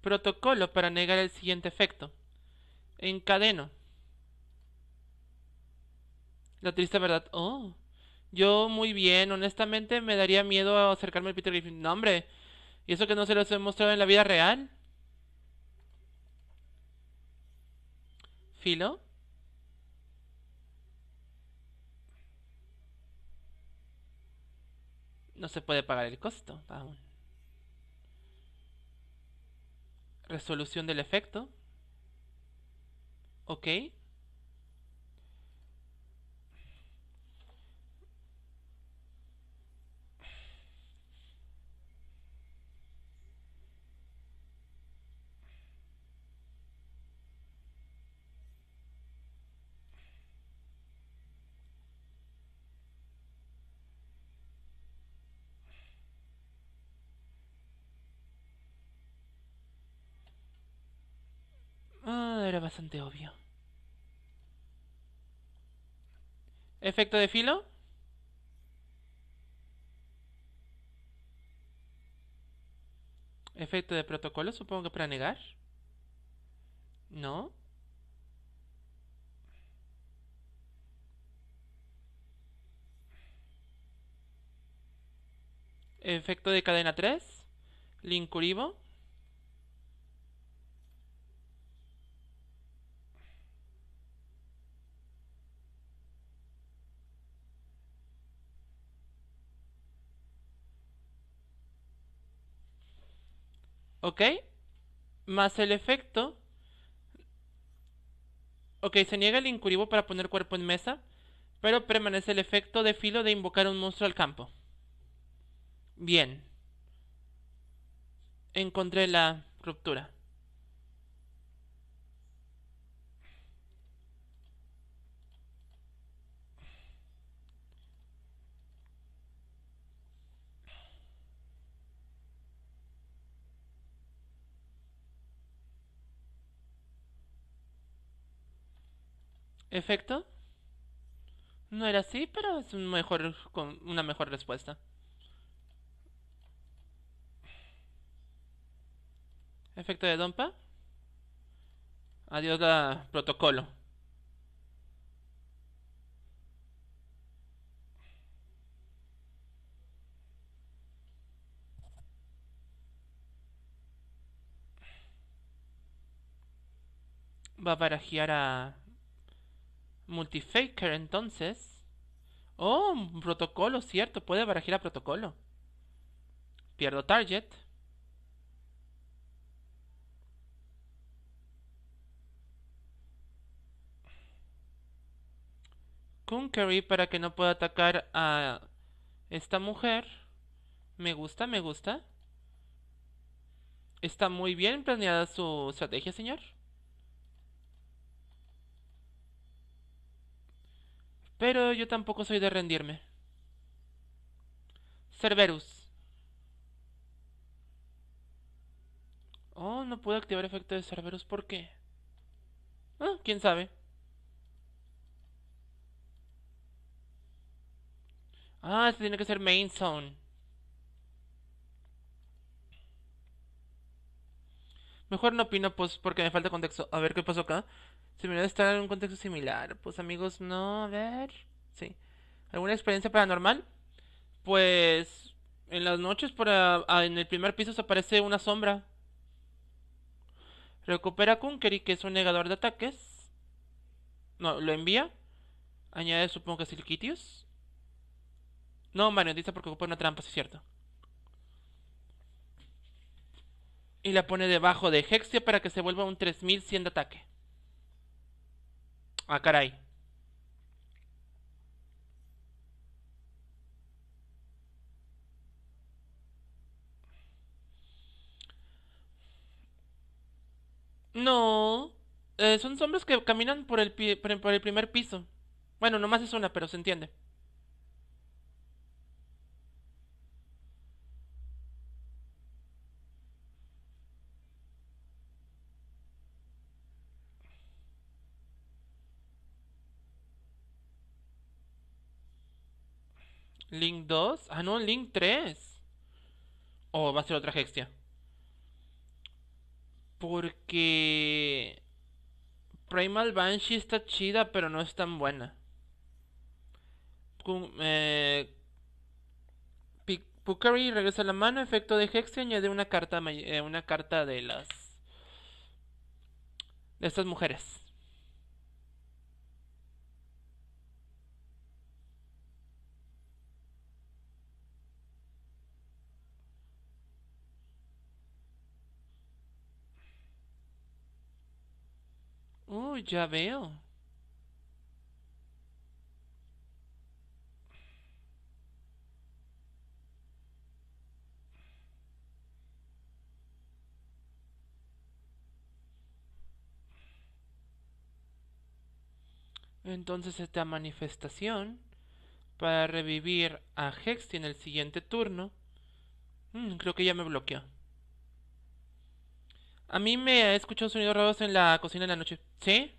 Protocolo para negar el siguiente efecto. Encadeno. La triste verdad. Oh. Yo muy bien. Honestamente me daría miedo acercarme al Peter Griffin. No, hombre. ¿Y eso que no se los he mostrado en la vida real? ¿Filo? no se puede pagar el costo Resolución del efecto. Ok. bastante obvio. ¿Efecto de filo? ¿Efecto de protocolo? Supongo que para negar. ¿No? ¿Efecto de cadena 3? ¿Lincuribo? ¿Ok? Más el efecto. Ok, se niega el incurivo para poner cuerpo en mesa, pero permanece el efecto de filo de invocar un monstruo al campo. Bien. Encontré la ruptura. ¿Efecto? No era así, pero es un mejor, con una mejor respuesta. ¿Efecto de Dompa? Adiós a protocolo. Va a barajear a Multifaker, entonces. Oh, un protocolo, cierto. Puede barajar a protocolo. Pierdo target. Conquery para que no pueda atacar a esta mujer. Me gusta, me gusta. Está muy bien planeada su estrategia, señor. Pero yo tampoco soy de rendirme. Cerberus. Oh, no puedo activar efecto de Cerberus. ¿Por qué? Ah, quién sabe. Ah, este tiene que ser Main Zone. Mejor no opino, pues, porque me falta contexto. A ver qué pasó acá. Se me debe estar en un contexto similar. Pues amigos, no, a ver. Sí. ¿Alguna experiencia paranormal? Pues en las noches ah, ah, en el primer piso se aparece una sombra. Recupera a que es un negador de ataques. No, lo envía. Añade, supongo que Silkitius. No, dice porque ocupa una trampa, es cierto. Y la pone debajo de Hexia para que se vuelva un 3100 de ataque. Ah, caray. No. Eh, son sombras que caminan por el, por el primer piso. Bueno, nomás es una, pero se entiende. Link 2. Ah, no, Link 3. O oh, va a ser otra Hexia. Porque. Primal Banshee está chida, pero no es tan buena. Pukari eh, regresa la mano, efecto de Hexia, añade una carta, eh, una carta de las. de estas mujeres. Uy, oh, ya veo. Entonces esta manifestación para revivir a Hex en el siguiente turno. Mm, creo que ya me bloqueó. A mí me he escuchado sonidos raros en la cocina en la noche. ¿Sí?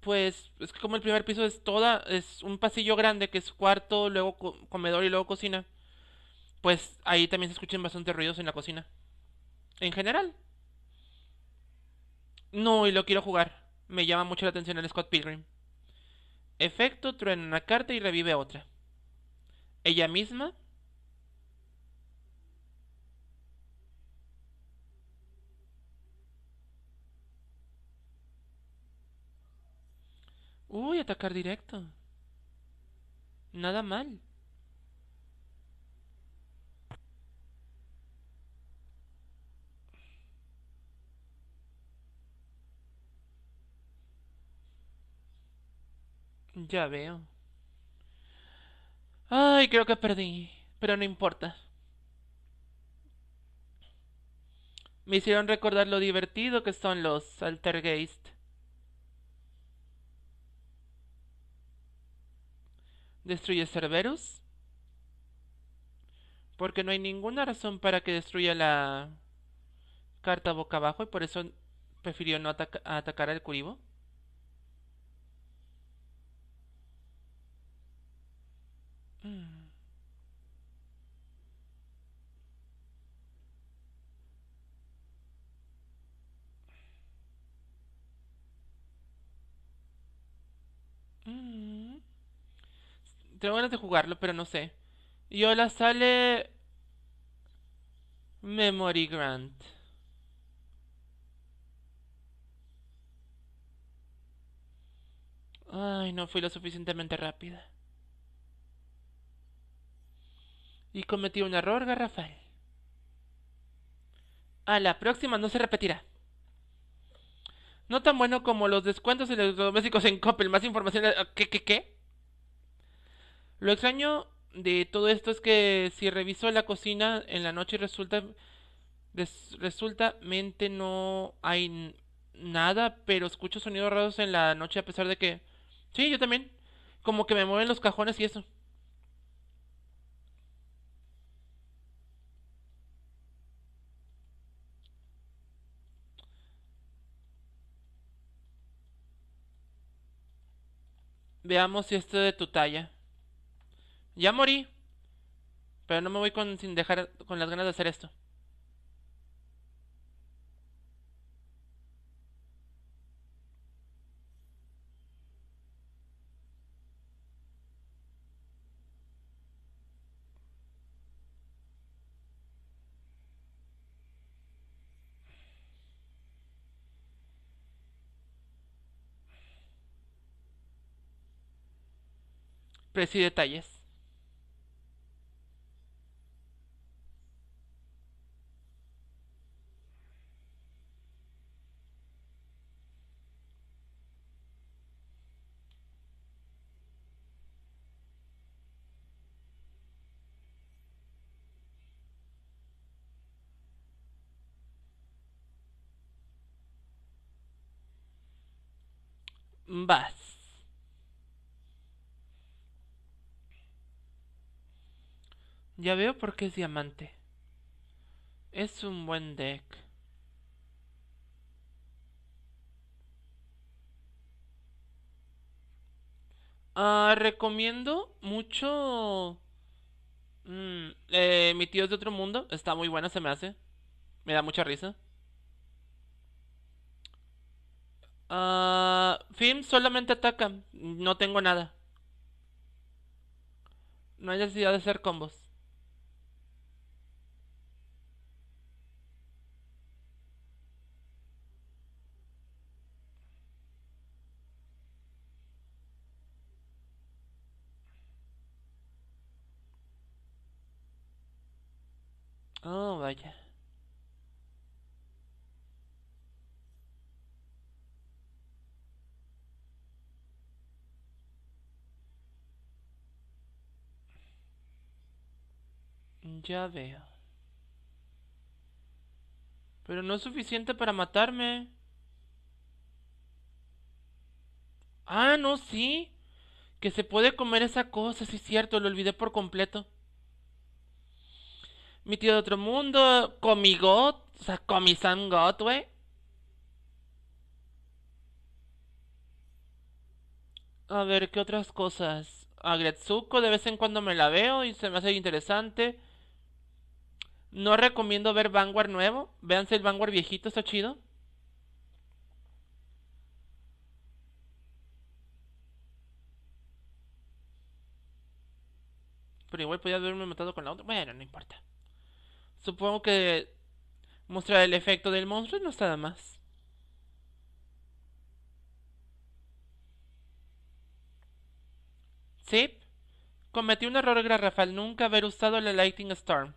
Pues es que como el primer piso es toda, es un pasillo grande que es cuarto, luego comedor y luego cocina. Pues ahí también se escuchan bastantes ruidos en la cocina. En general. No, y lo quiero jugar. Me llama mucho la atención el Scott Pilgrim. Efecto, truena una carta y revive otra. Ella misma Uy, atacar directo. Nada mal. Ya veo. Ay, creo que perdí. Pero no importa. Me hicieron recordar lo divertido que son los Altergeist. destruye Cerberus? Porque no hay ninguna razón para que destruya la carta boca abajo y por eso prefirió no atacar al curibo. Mm. Mm tengo ganas de jugarlo, pero no sé. Y ahora sale Memory Grant. Ay, no fui lo suficientemente rápida. Y cometí un error garrafal. A la próxima no se repetirá. No tan bueno como los descuentos electrodomésticos en Coppel. Más información. Eh, ¿Qué, qué, qué? Lo extraño de todo esto es que si reviso la cocina en la noche resulta resulta mente no hay nada, pero escucho sonidos raros en la noche a pesar de que sí, yo también como que me mueven los cajones y eso. Veamos si esto es de tu talla. Ya morí. Pero no me voy con, sin dejar con las ganas de hacer esto. Preciso detalles. Vas. Ya veo por qué es diamante. Es un buen deck. Ah, recomiendo mucho mm, eh, Mi tío es de otro mundo. Está muy buena, se me hace. Me da mucha risa. Fim, ah, Film solamente ataca. No tengo nada. No hay necesidad de hacer combos. Oh, vaya. Ya veo. Pero no es suficiente para matarme. Ah, no, sí. Que se puede comer esa cosa, sí es cierto, lo olvidé por completo. Mi tío de otro mundo, comigot, o sea, Got, güey. A ver, ¿qué otras cosas? A de vez en cuando me la veo y se me hace interesante. No recomiendo ver Vanguard nuevo. Véanse el Vanguard viejito, está chido. Pero igual podía haberme matado con la otra. Bueno, no importa. Supongo que mostrar el efecto del monstruo no está nada más. Sí, cometí un error garrafal nunca haber usado la Lightning Storm.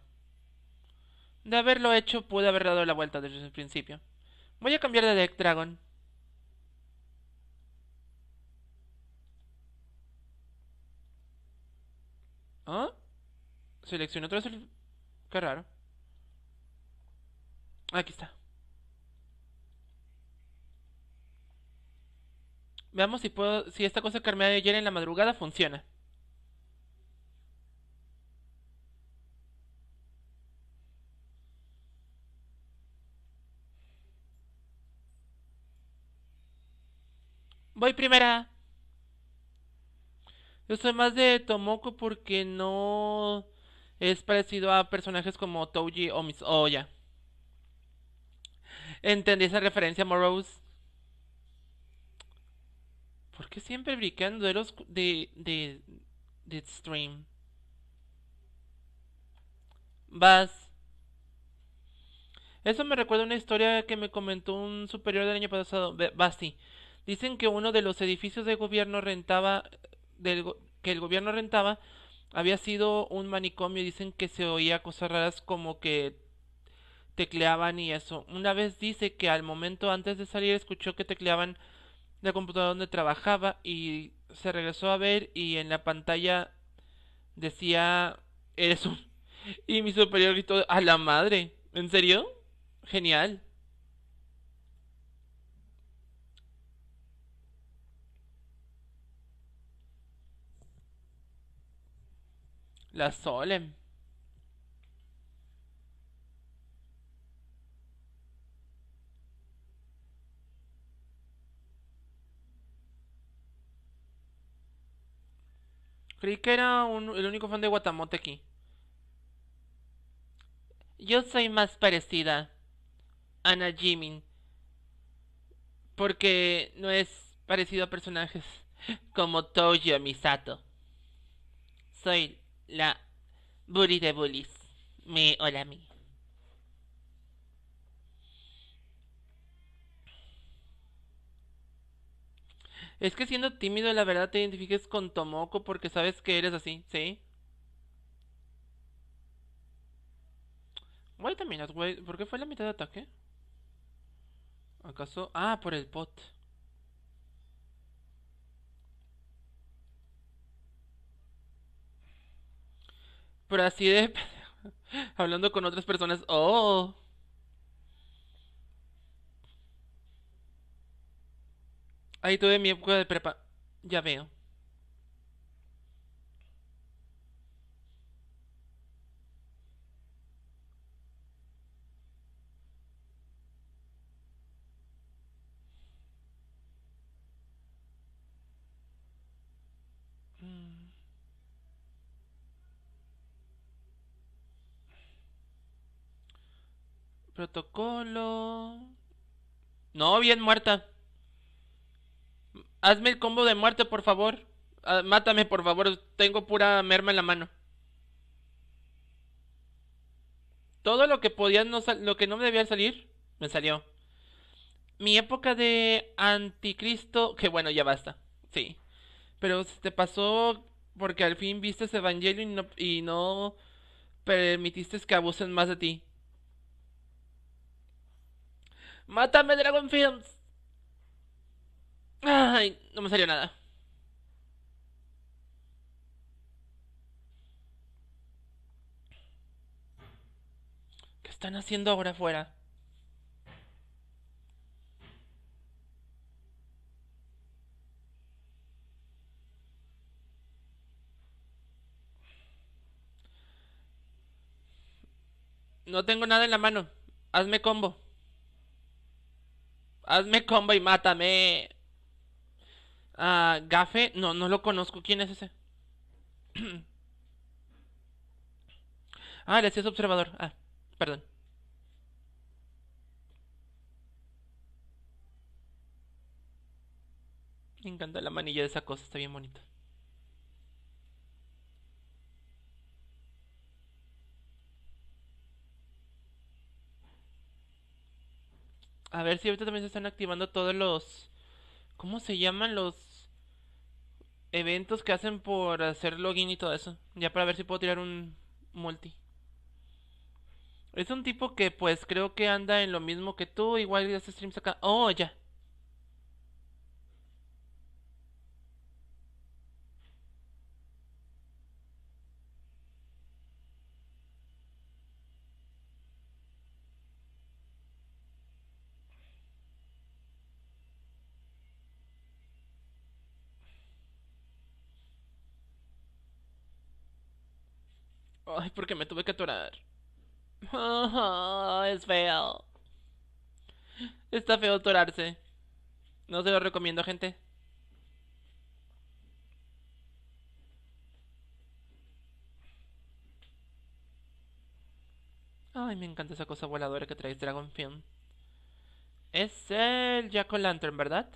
De haberlo hecho, pude haber dado la vuelta desde el principio. Voy a cambiar de Deck Dragon. ¿Ah? Selecciono otra vez Qué raro. Aquí está. Veamos si puedo... Si esta cosa que armé ayer en la madrugada funciona. Voy primera. Yo soy más de Tomoko porque no es parecido a personajes como Touji o Miss Oya. Entendí esa referencia, Morose. ¿Por qué siempre brican duelos de, de, de stream? Vas. Eso me recuerda a una historia que me comentó un superior del año pasado. Basti. Dicen que uno de los edificios de gobierno rentaba, que el gobierno rentaba, había sido un manicomio. Dicen que se oía cosas raras como que tecleaban y eso. Una vez dice que al momento antes de salir escuchó que tecleaban la computadora donde trabajaba y se regresó a ver y en la pantalla decía eres un y mi superior gritó a la madre. ¿En serio? Genial. La Solem. Creí que era el único fan de Guatamote aquí. Yo soy más parecida a Najimin. Porque no es parecido a personajes como Toyo o Misato. Soy la bully de bullies me hola a Es que siendo tímido, la verdad te identifiques con Tomoko porque sabes que eres así, ¿sí? Wait también, minute, ¿Por qué fue la mitad de ataque? ¿Acaso? Ah, por el pot Pero así de... Hablando con otras personas. Oh. Ahí tuve mi época de prepa. Ya veo. Protocolo. No, bien muerta. Hazme el combo de muerte, por favor. Ah, mátame, por favor. Tengo pura merma en la mano. Todo lo que podía no lo que no me debía salir, me salió. Mi época de anticristo, que bueno, ya basta. Sí. Pero te pasó porque al fin viste ese evangelio y no, y no permitiste que abusen más de ti. ¡Mátame, Dragon Films! Ay, no me salió nada. ¿Qué están haciendo ahora afuera? No tengo nada en la mano. Hazme combo. Hazme combo y mátame. Ah, Gafe, no, no lo conozco. ¿Quién es ese? ah, le es observador. Ah, perdón. Me encanta la manilla de esa cosa, está bien bonita. A ver si ahorita también se están activando todos los... ¿Cómo se llaman los eventos que hacen por hacer login y todo eso? Ya para ver si puedo tirar un multi. Es un tipo que pues creo que anda en lo mismo que tú, igual ya hace este streams acá. Oh, ya. porque me tuve que atorar. es feo. Está feo atorarse. No se lo recomiendo, gente. Ay, me encanta esa cosa voladora que traes, Dragon Film. Es el Jack lantern ¿verdad?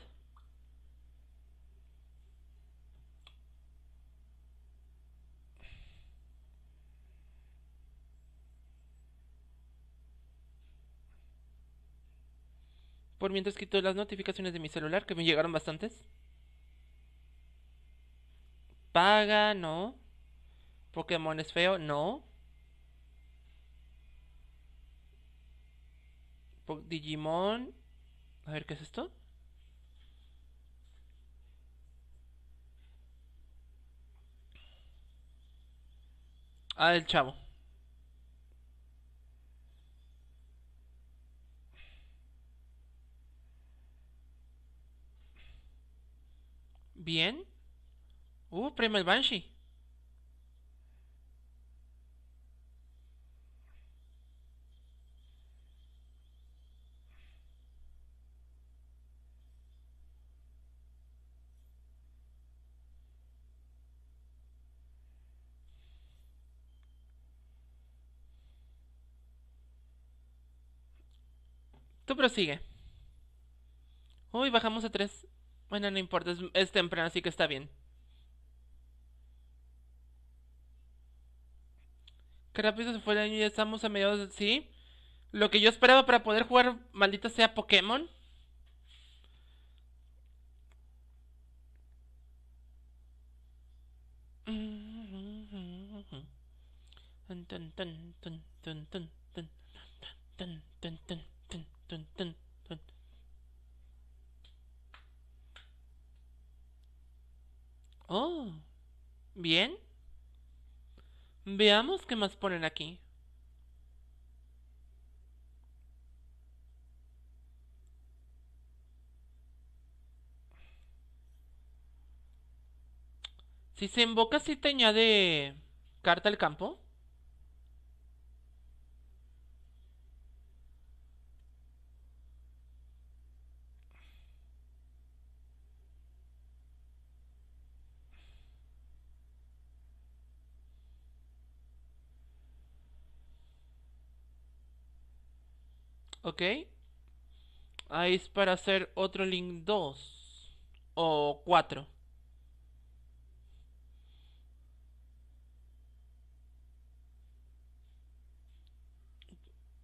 Por mientras quito las notificaciones de mi celular, que me llegaron bastantes. Paga, no. Pokémon es feo, no. Digimon. A ver, ¿qué es esto? Ah, el chavo. Bien. Uh, el Banshee. Tú prosigue. Hoy bajamos a tres... Bueno, no importa, es, temprano, así que está bien. Qué rápido se fue el año y ya estamos a mediados de... Sí. Lo que yo esperaba para poder jugar, maldita sea, Pokémon. Oh. Bien. Veamos qué más ponen aquí. Si se invoca, si te añade carta al campo. ok ahí es para hacer otro link 2 o 4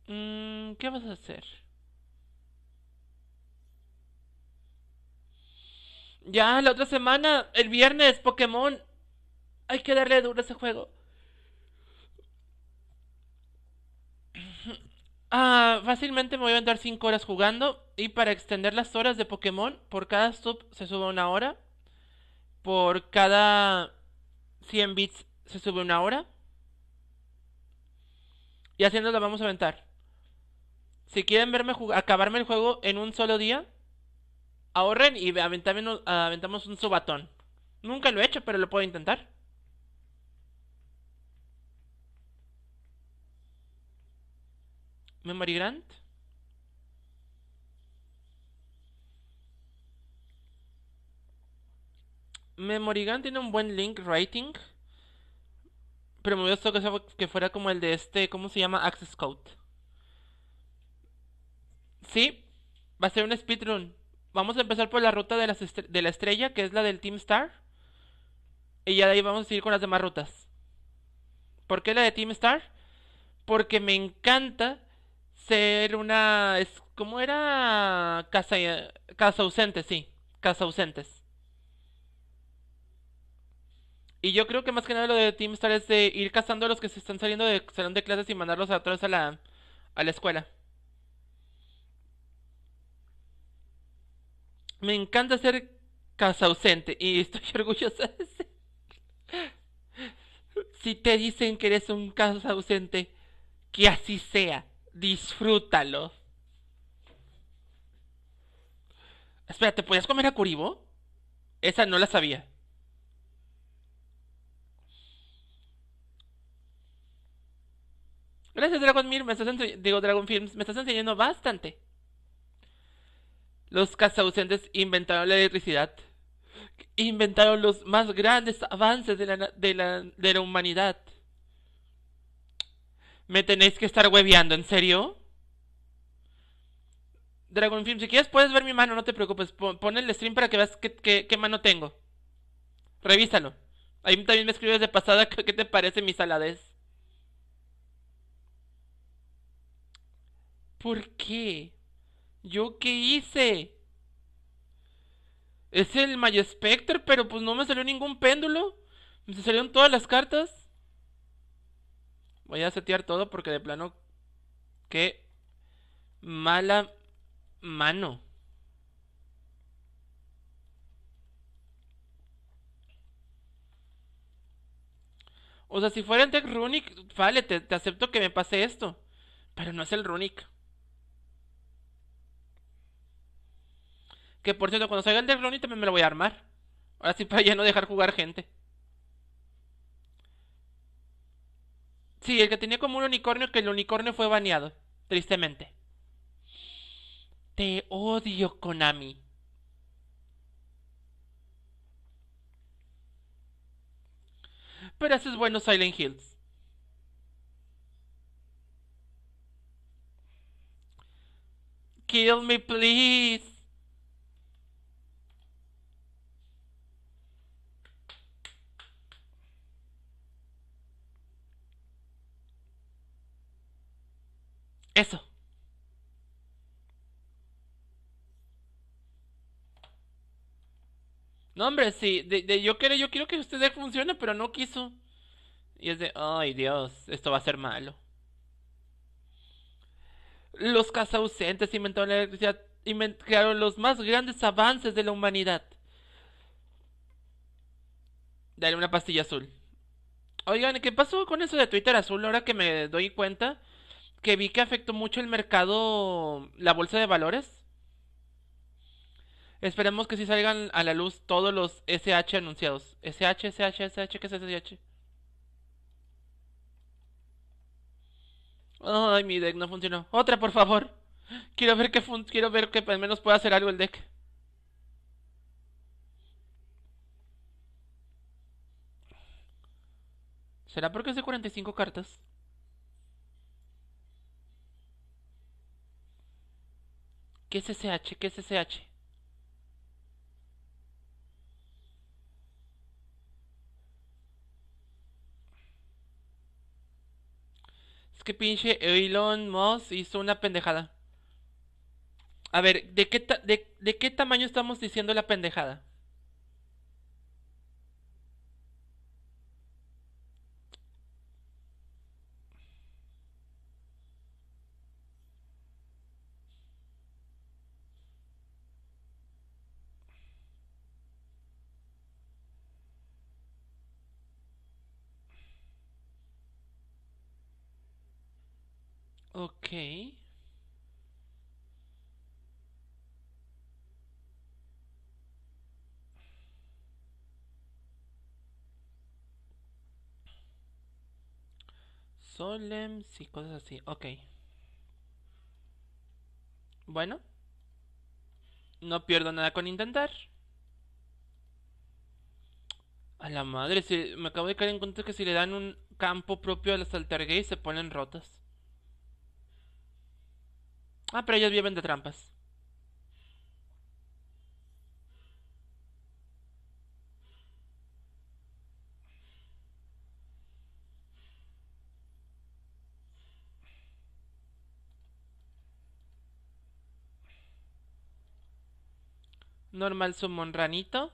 mm, ¿Qué vas a hacer? Ya, la otra semana, el viernes, Pokémon. Hay que darle duro a ese juego. Ah, fácilmente me voy a aventar 5 horas jugando. Y para extender las horas de Pokémon, por cada sub se sube una hora. Por cada 100 bits se sube una hora. Y haciendo vamos a aventar. Si quieren verme acabarme el juego en un solo día, ahorren y aventamos un subatón. Nunca lo he hecho, pero lo puedo intentar. Memory Grant. Memory Grant tiene un buen link writing. Pero me gustó que, que fuera como el de este, ¿cómo se llama? Access Code. Sí, va a ser un speedrun. Vamos a empezar por la ruta de, de la estrella, que es la del Team Star. Y ya de ahí vamos a seguir con las demás rutas. ¿Por qué la de Team Star? Porque me encanta ser una... Es, ¿Cómo era? Casa, casa ausente, sí. Casa ausentes. Y yo creo que más que nada lo de Team Star es de ir cazando a los que se están saliendo de salón de clases y mandarlos a través a la, a la escuela. Me encanta ser casa ausente y estoy orgullosa de ser. Si te dicen que eres un casa ausente, que así sea. Disfrútalo. Espera, ¿te podías comer a Curibo? Esa no la sabía. Gracias, Dragon Mir, me estás digo me estás enseñando bastante. Los cazaducentes inventaron la electricidad. Inventaron los más grandes avances de la humanidad. ¿Me tenéis que estar hueveando? ¿En serio? Dragonfilm, si quieres puedes ver mi mano, no te preocupes. Pon el stream para que veas qué, mano tengo. Revísalo. Ahí también me escribes de pasada qué te parece mi saladez. ¿Por qué? ¿Yo qué hice? Es el Mayo pero pues no me salió ningún péndulo. Me salieron todas las cartas. Voy a setear todo porque de plano... Qué mala mano. O sea, si fuera en deck Runic, vale, te, acepto que me pase esto. Pero no es el Runic. Que por cierto, cuando salga el deck Runic también me lo voy a armar. Ahora sí, para ya no dejar jugar gente. Sí, el que tenía como un unicornio que el unicornio fue baneado, tristemente. Te odio, Konami. Pero eso es bueno Silent Hills. Kill me, please. Eso. No, hombre, sí, de, yo, quiero, yo quiero que usted funcione, pero no quiso. Y es de, ay Dios, esto va a ser malo. Los cazausentes ausentes inventaron la electricidad, inventaron los más grandes avances de la humanidad. Dale una pastilla azul. Oigan, ¿qué pasó con eso de Twitter azul ahora que me doy cuenta? que vi que afectó mucho el mercado, la bolsa de valores. Esperemos que sí salgan a la luz todos los SH anunciados. SH, SH, SH, ¿qué es SH? Ay, mi deck no funcionó. Otra, por favor. Quiero ver que quiero ver que al menos pueda hacer algo el deck. ¿Será porque es de 45 cartas? ¿Qué es SH? ¿Qué es SH? Es que pinche Elon Musk hizo una pendejada. A ver, ¿de qué, ¿de qué tamaño estamos diciendo la pendejada? solems y cosas así. Ok. Bueno. No pierdo nada con intentar. A la madre, me acabo de caer en cuenta que si le dan un campo propio a las altergays se ponen rotas. Ah, pero ellos viven de trampas. normal su monranito.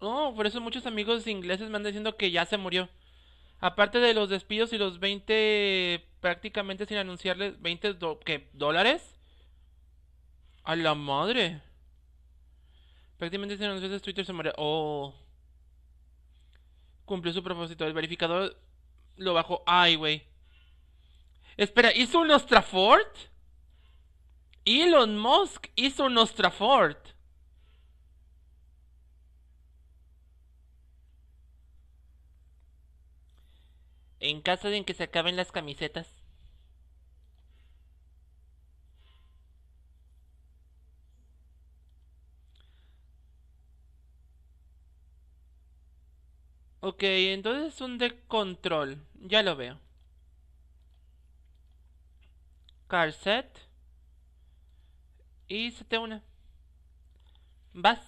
Oh, por eso muchos amigos ingleses me han diciendo que ya se murió. Aparte de los despidos y los 20 prácticamente sin anunciarles 20 dólares. A la madre. Prácticamente sin anunciarles Twitter se murió. Oh. Cumplió su propósito. El verificador lo bajó. Ay, güey. Espera, ¿hizo un Ostrafort? Elon Musk hizo nuestra Ford. En caso de que se acaben las camisetas. Ok, entonces un de control. Ya lo veo. Carset. Y se te una. Vas.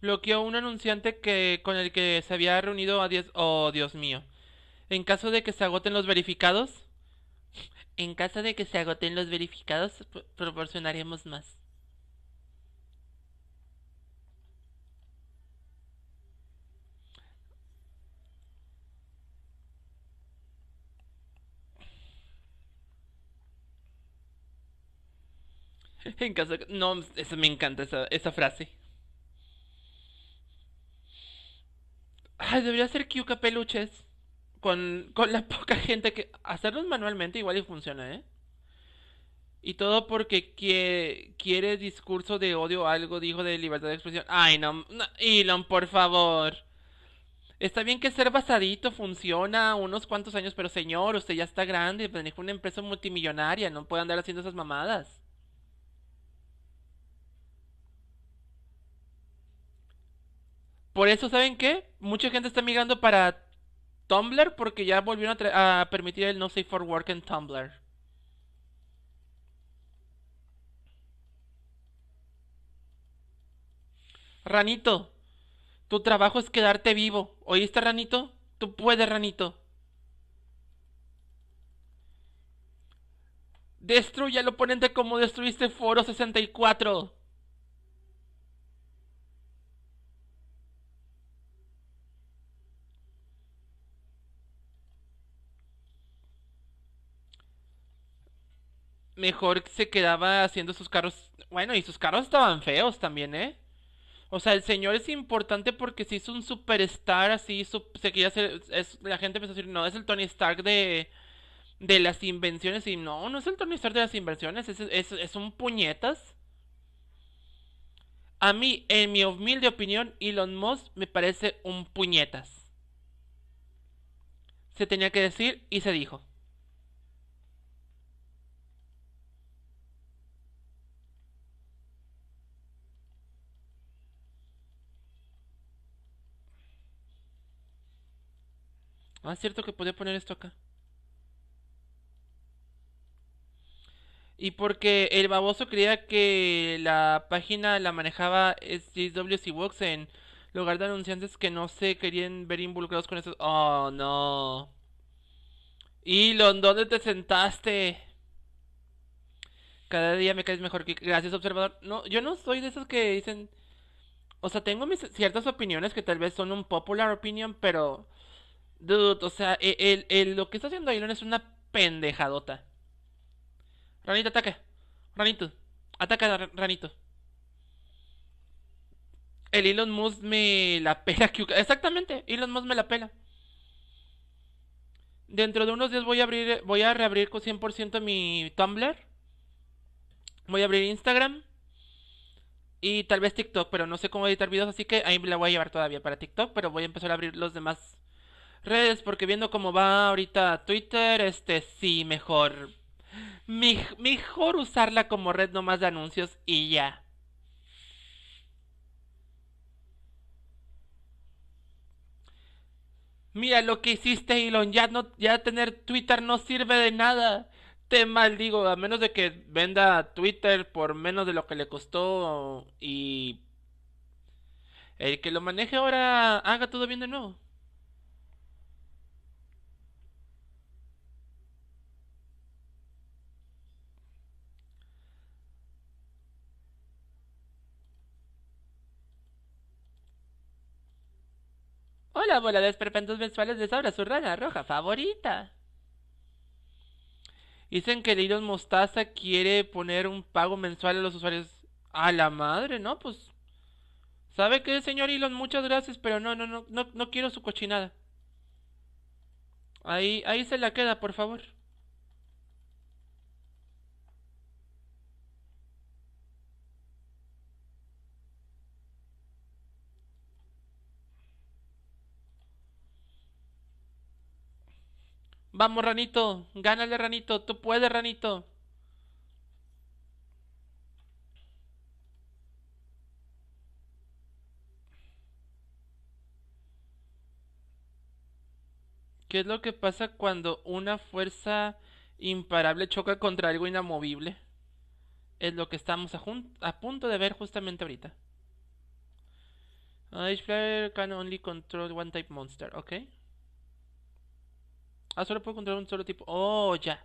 bloqueó un anunciante que con el que se había reunido a 10. Oh, Dios mío. En caso de que se agoten los verificados. En caso de que se agoten los verificados, proporcionaremos más. en caso No, eso me encanta, esa, frase. Ay, debería hacer Kyuka peluches. Con, la poca gente que. Hacerlos manualmente igual y funciona, ¿eh? Y todo porque quiere discurso de odio o algo, dijo de libertad de expresión. Ay, no, Elon, por favor. Está bien que ser basadito funciona unos cuantos años, pero señor, usted ya está grande, maneja una empresa multimillonaria, no puede andar haciendo esas mamadas. Por eso, ¿saben qué? Mucha gente está migrando para Tumblr porque ya volvieron a, permitir el no safe for work en Tumblr. Ranito, tu trabajo es quedarte vivo. ¿Oíste, Ranito? Tú puedes, Ranito. al oponente como destruiste Foro 64. mejor se quedaba haciendo sus carros. Bueno, y sus carros estaban feos también, ¿eh? O sea, el señor es importante porque si es un superstar así, se es, la gente empezó a decir, no, es el Tony Stark de, las invenciones, y no, no es el Tony Stark de las invenciones, es, es, es un puñetas. A mí, en mi humilde opinión, Elon Musk me parece un puñetas. Se tenía que decir y se dijo. Ah, es cierto que podía poner esto acá. Y porque el baboso creía que la página la manejaba y en lugar de anunciantes que no se querían ver involucrados con eso. Oh, no. Elon, ¿dónde te sentaste? Cada día me caes mejor. Que... Gracias, observador. No, yo no soy de esos que dicen... O sea, tengo mis ciertas opiniones que tal vez son un popular opinion, pero Dude, o sea, e, el, el, lo que está haciendo Elon es una pendejadota. Ranito, ataca. Ranito, ataca, Ranito. El Elon Musk me la pela. Exactamente, Elon Musk me la pela. Dentro de unos días voy a abrir, voy a reabrir con 100% mi Tumblr. Voy a abrir Instagram. Y tal vez TikTok, pero no sé cómo editar videos, así que ahí la voy a llevar todavía para TikTok, pero voy a empezar a abrir los demás redes, porque viendo cómo va ahorita Twitter, este sí, mejor. mejor usarla como red nomás de anuncios y ya. Mira lo que hiciste, Elon. Ya, ya tener Twitter no sirve de nada. Te maldigo, a menos de que venda Twitter por menos de lo que le costó y el que lo maneje ahora haga todo bien de nuevo. Hola, bola de esperpentos mensuales de Sabra, su rana roja favorita. Dicen que Elon Mostaza quiere poner un pago mensual a los usuarios. A la madre, ¿no? Pues. ¿Sabe qué, señor Elon? Muchas gracias, pero no, no, no, no, no quiero su cochinada. Ahí, ahí se la queda, por favor. Vamos, Ranito. Gánale, Ranito. Tú puedes, Ranito. ¿Qué es lo que pasa cuando una fuerza imparable choca contra algo inamovible? Es lo que estamos a, punto de ver justamente ahorita. can only control one type monster, ok Ah, solo puedo controlar un solo tipo. Oh, ya.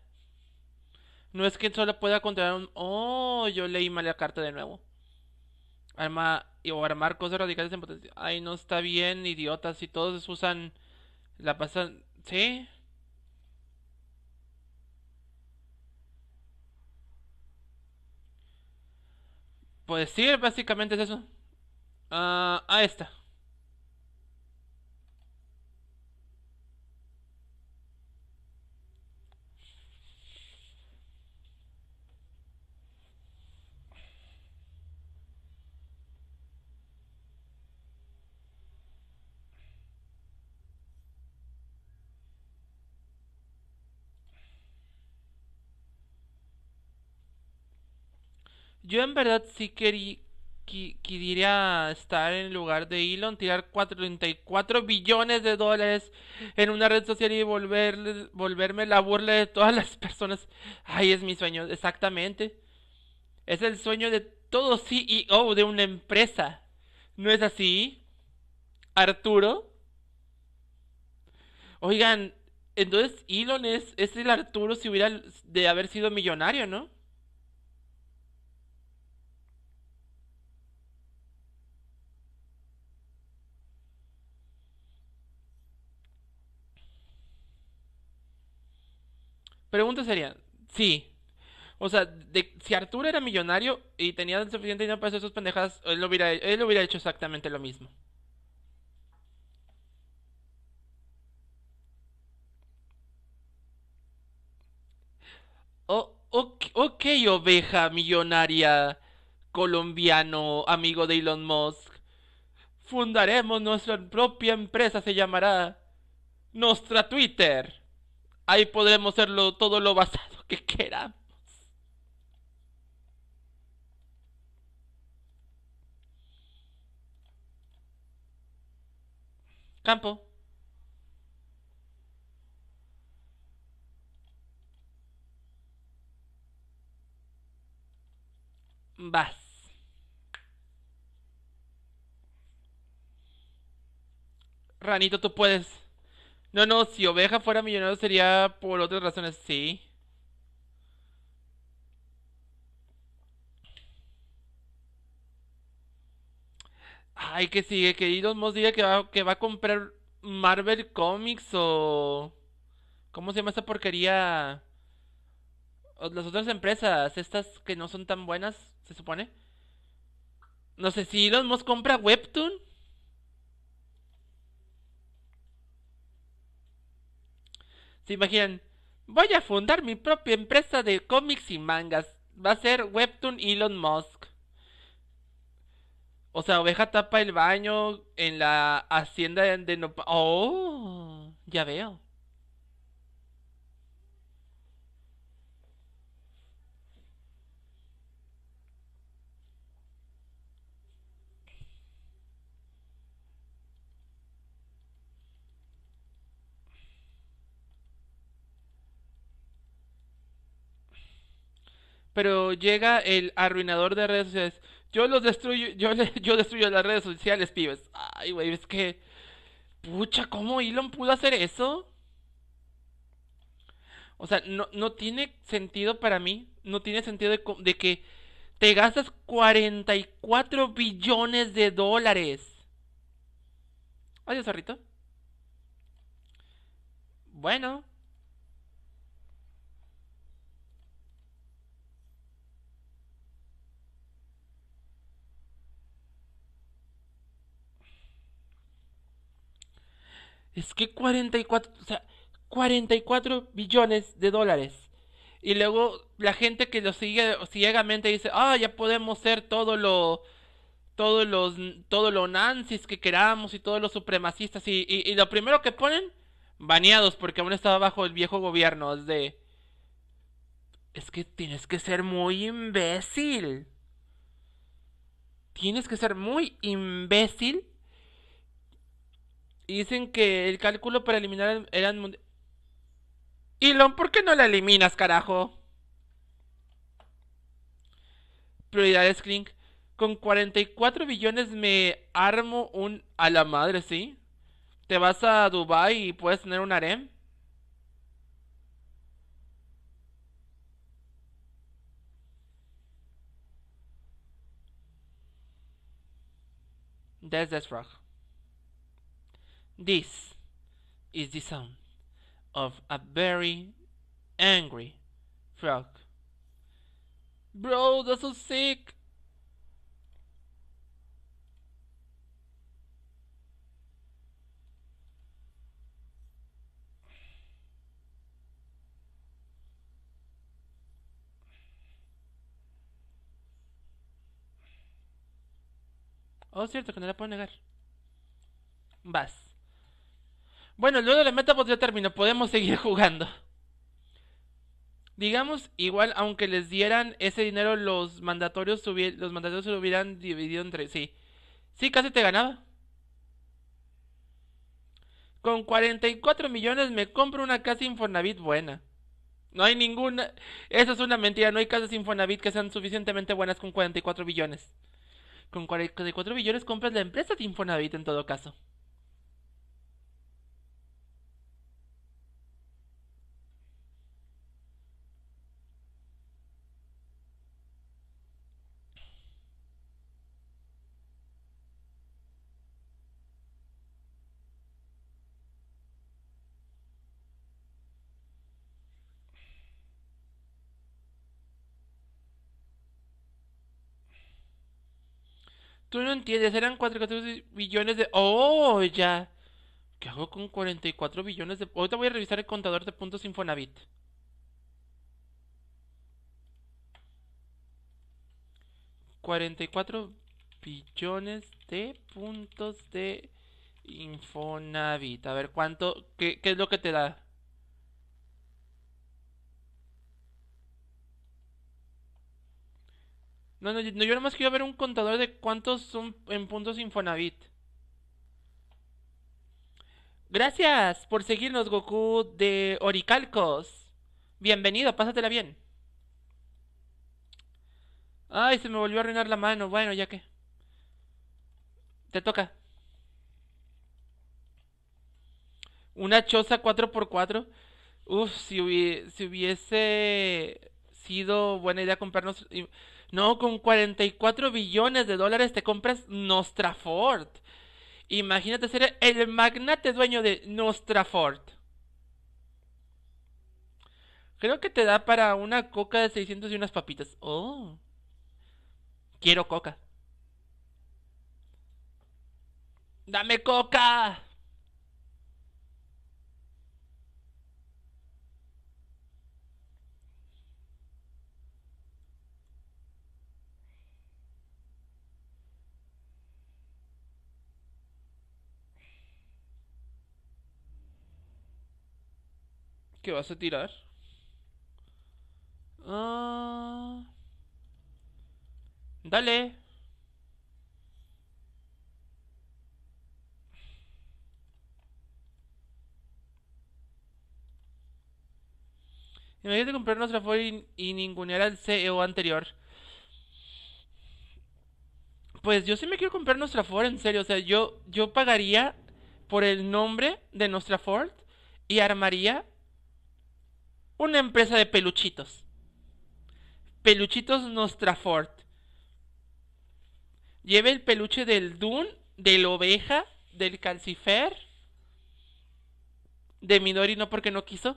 No es que solo pueda controlar un... Oh, yo leí mal la carta de nuevo. Arma... O armar cosas radicales en potencia. Ay, no está bien, idiotas. Si todos usan... La pasan... ¿Sí? Pues sí, básicamente es eso. Ah, ahí está yo en verdad sí quería estar en el lugar de Elon, tirar 44 billones de dólares en una red social y volver, volverme la burla de todas las personas. Ay, es mi sueño, exactamente. Es el sueño de todo CEO de una empresa. ¿No es así? Arturo. Oigan, entonces Elon es, es el Arturo si hubiera de haber sido millonario, ¿no? pregunta sería, sí. O sea, de, si Arturo era millonario y tenía el suficiente dinero para hacer sus pendejas, él, lo hubiera, hecho exactamente lo mismo. ok, oveja millonaria colombiano, amigo de Elon Musk. Fundaremos nuestra propia empresa, se llamará Nostra Twitter. Ahí podremos hacerlo todo lo basado que queramos. Campo. Vas. Ranito, tú puedes. No, no, si Oveja fuera millonario sería por otras razones, sí. Ay, que sigue, que Elon Musk diga que va, que va a comprar Marvel Comics o... ¿Cómo se llama esa porquería? las otras empresas, estas que no son tan buenas, se supone. No sé si Elon Musk compra Webtoon. ¿Se imaginan? Voy a fundar mi propia empresa de cómics y mangas. Va a ser Webtoon Elon Musk. O sea, oveja tapa el baño en la hacienda de... No... ¡Oh! Ya veo. pero llega el arruinador de redes sociales. Yo los destruyo, yo, destruyo las redes sociales, pibes. Ay, güey, es que... Pucha, ¿cómo Elon pudo hacer eso? O sea, no, tiene sentido para mí. No tiene sentido de, que te gastas 44 billones de dólares. Adiós, zorrito. Bueno. Es que 44, o sea, 44 billones de dólares. Y luego la gente que lo sigue ciegamente dice, ah, ya podemos ser todo lo, todos los, todo lo Nazis que queramos y todos los supremacistas. Y, lo primero que ponen, baneados, porque aún estaba bajo el viejo gobierno. de, es que tienes que ser muy imbécil. Tienes que ser muy imbécil dicen que el cálculo para eliminar eran... Elon, ¿por qué no la eliminas, carajo? Prioridades, Kling. Con 44 billones me armo un... A la madre, ¿sí? Te vas a Dubai y puedes tener un harem. That's Death rock. This is the sound of a very angry frog. Bro, that's so sick! Oh, cierto, que no la puedo negar. Vas. Bueno, luego de la meta pues, ya terminó, podemos seguir jugando. Digamos, igual, aunque les dieran ese dinero, los mandatorios, los se lo hubieran dividido entre sí. Sí, casi te ganaba. Con 44 millones me compro una casa Infonavit buena. No hay ninguna. Eso es una mentira. No hay casas Infonavit que sean suficientemente buenas con 44 billones. Con 44 billones compras la empresa de Infonavit en todo caso. Tú no entiendes, eran 44 billones de... ¡Oh, ya! ¿Qué hago con 44 billones de...? Ahorita voy a revisar el contador de puntos Infonavit. ¿44 billones de puntos de Infonavit? A ver, ¿cuánto? ¿Qué, qué es lo que te da? No, no, yo más quiero ver un contador de cuántos son en puntos Infonavit. Gracias por seguirnos, Goku de Oricalcos. Bienvenido, pásatela bien. Ay, se me volvió a arruinar la mano. Bueno, ya que. Te toca. Una choza 4x4. Uf, si, hubiese sido buena idea comprarnos no, con 44 billones de dólares te compras Nostraford. Imagínate ser el magnate dueño de Nostraford. Creo que te da para una coca de 600 y unas papitas. Oh. Quiero coca. Dame coca. ¿Qué vas a tirar? Ah. Dale. Imagínate comprar comprar nuestra y, y ningunear al CEO anterior. Pues yo sí me quiero comprar nuestra Ford, en serio. O sea, yo, yo pagaría por el nombre de nuestra Ford y armaría una empresa de peluchitos. Peluchitos Nostrafort. Lleve el peluche del de del Oveja, del Calcifer, de Midori no porque no quiso.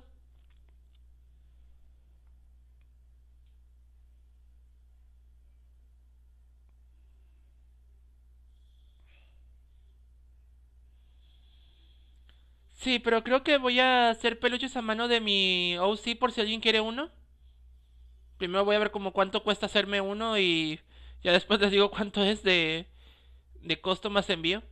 Sí, pero creo que voy a hacer peluches a mano de mi OC por si alguien quiere uno. Primero voy a ver como cuánto cuesta hacerme uno y ya después les digo cuánto es de, de costo más envío.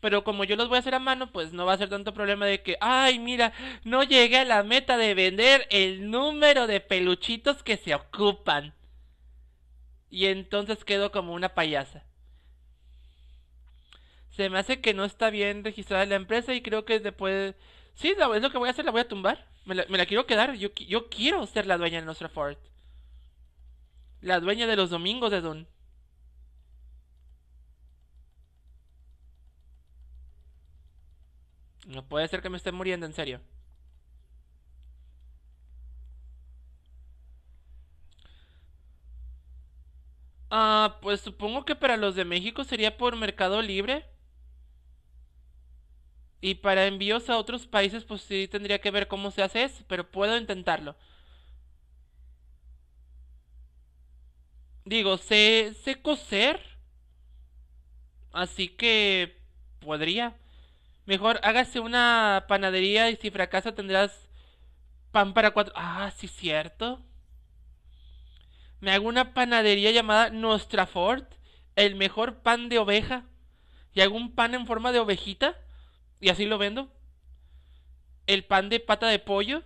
Pero como yo los voy a hacer a mano, pues no va a ser tanto problema de que, ay, mira, no llegué a la meta de vender el número de peluchitos que se ocupan. Y entonces quedo como una payasa se me hace que no está bien registrada la empresa y creo que después... Sí, es lo que voy a hacer, la voy a tumbar. Me la, quiero quedar, yo, yo, quiero ser la dueña de nuestra Ford. La dueña de los domingos de Don. No puede ser que me esté muriendo, en serio. Ah, pues supongo que para los de México sería por Mercado Libre. Y para envíos a otros países, pues sí tendría que ver cómo se hace eso, pero puedo intentarlo. Digo, sé, coser. Así que podría. Mejor hágase una panadería y si fracasa tendrás pan para cuatro. Ah, sí, cierto. Me hago una panadería llamada Nuestra Fort el mejor pan de oveja. Y hago un pan en forma de ovejita y así lo vendo. El pan de pata de pollo.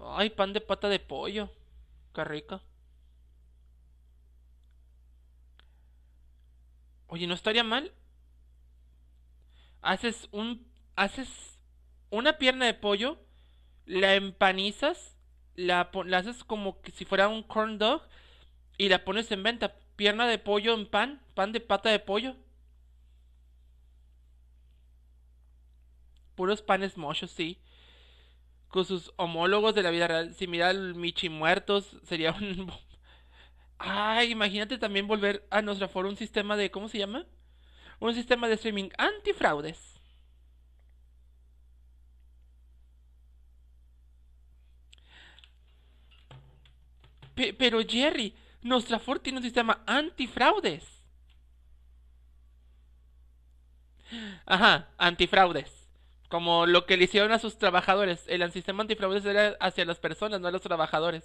Ay, pan de pata de pollo. Qué rico. Oye, ¿no estaría mal? Haces un... Haces una pierna de pollo. La empanizas. La, la haces como que si fuera un corn dog. Y la pones en venta pierna de pollo en pan, pan de pata de pollo. Puros panes mochos, sí. Con sus homólogos de la vida real. Si mira Michi muertos, sería un... Ay, imagínate también volver a nuestra foro un sistema de... ¿Cómo se llama? Un sistema de streaming antifraudes. pero Jerry, Ford tiene un sistema antifraudes. Ajá, antifraudes. Como lo que le hicieron a sus trabajadores. El sistema antifraudes era hacia las personas, no a los trabajadores.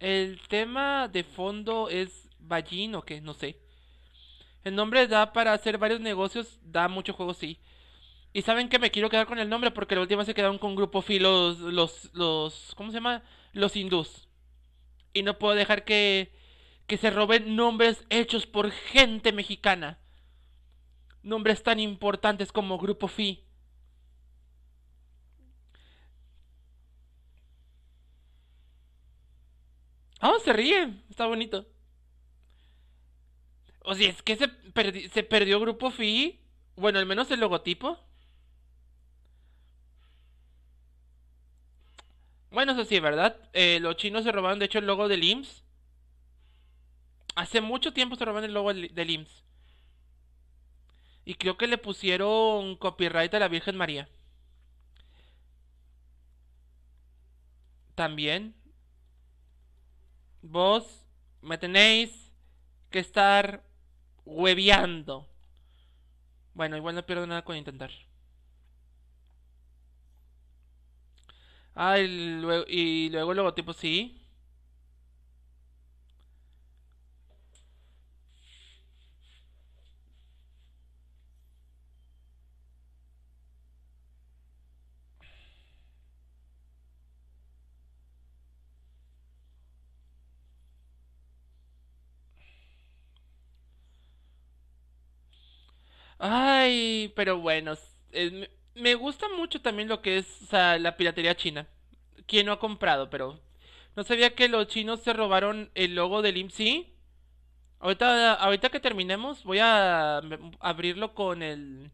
El tema de fondo es Ballín o qué, no sé. El nombre da para hacer varios negocios, da mucho juego, sí. Y saben que me quiero quedar con el nombre porque la última se quedaron con Grupo Fi los, los, ¿cómo se llama? Los hindús. Y no puedo dejar que, se roben nombres hechos por gente mexicana. Nombres tan importantes como Grupo Fi. Ah, se ríen! Está bonito. O sea, es que se, perdió Grupo FI. Bueno, al menos el logotipo. Bueno, eso sí, ¿verdad? Eh, los chinos se robaron, de hecho, el logo del IMSS. Hace mucho tiempo se robaron el logo del IMSS. Y creo que le pusieron copyright a la Virgen María. También. Vos me tenéis que estar hueveando. Bueno, igual no pierdo nada con intentar. Ah, y luego, y luego el logotipo sí. Ay, pero bueno, me gusta mucho también lo que es la piratería china. quien no ha comprado? Pero no sabía que los chinos se robaron el logo del IMSI. Ahorita, ahorita que terminemos, voy a abrirlo con el.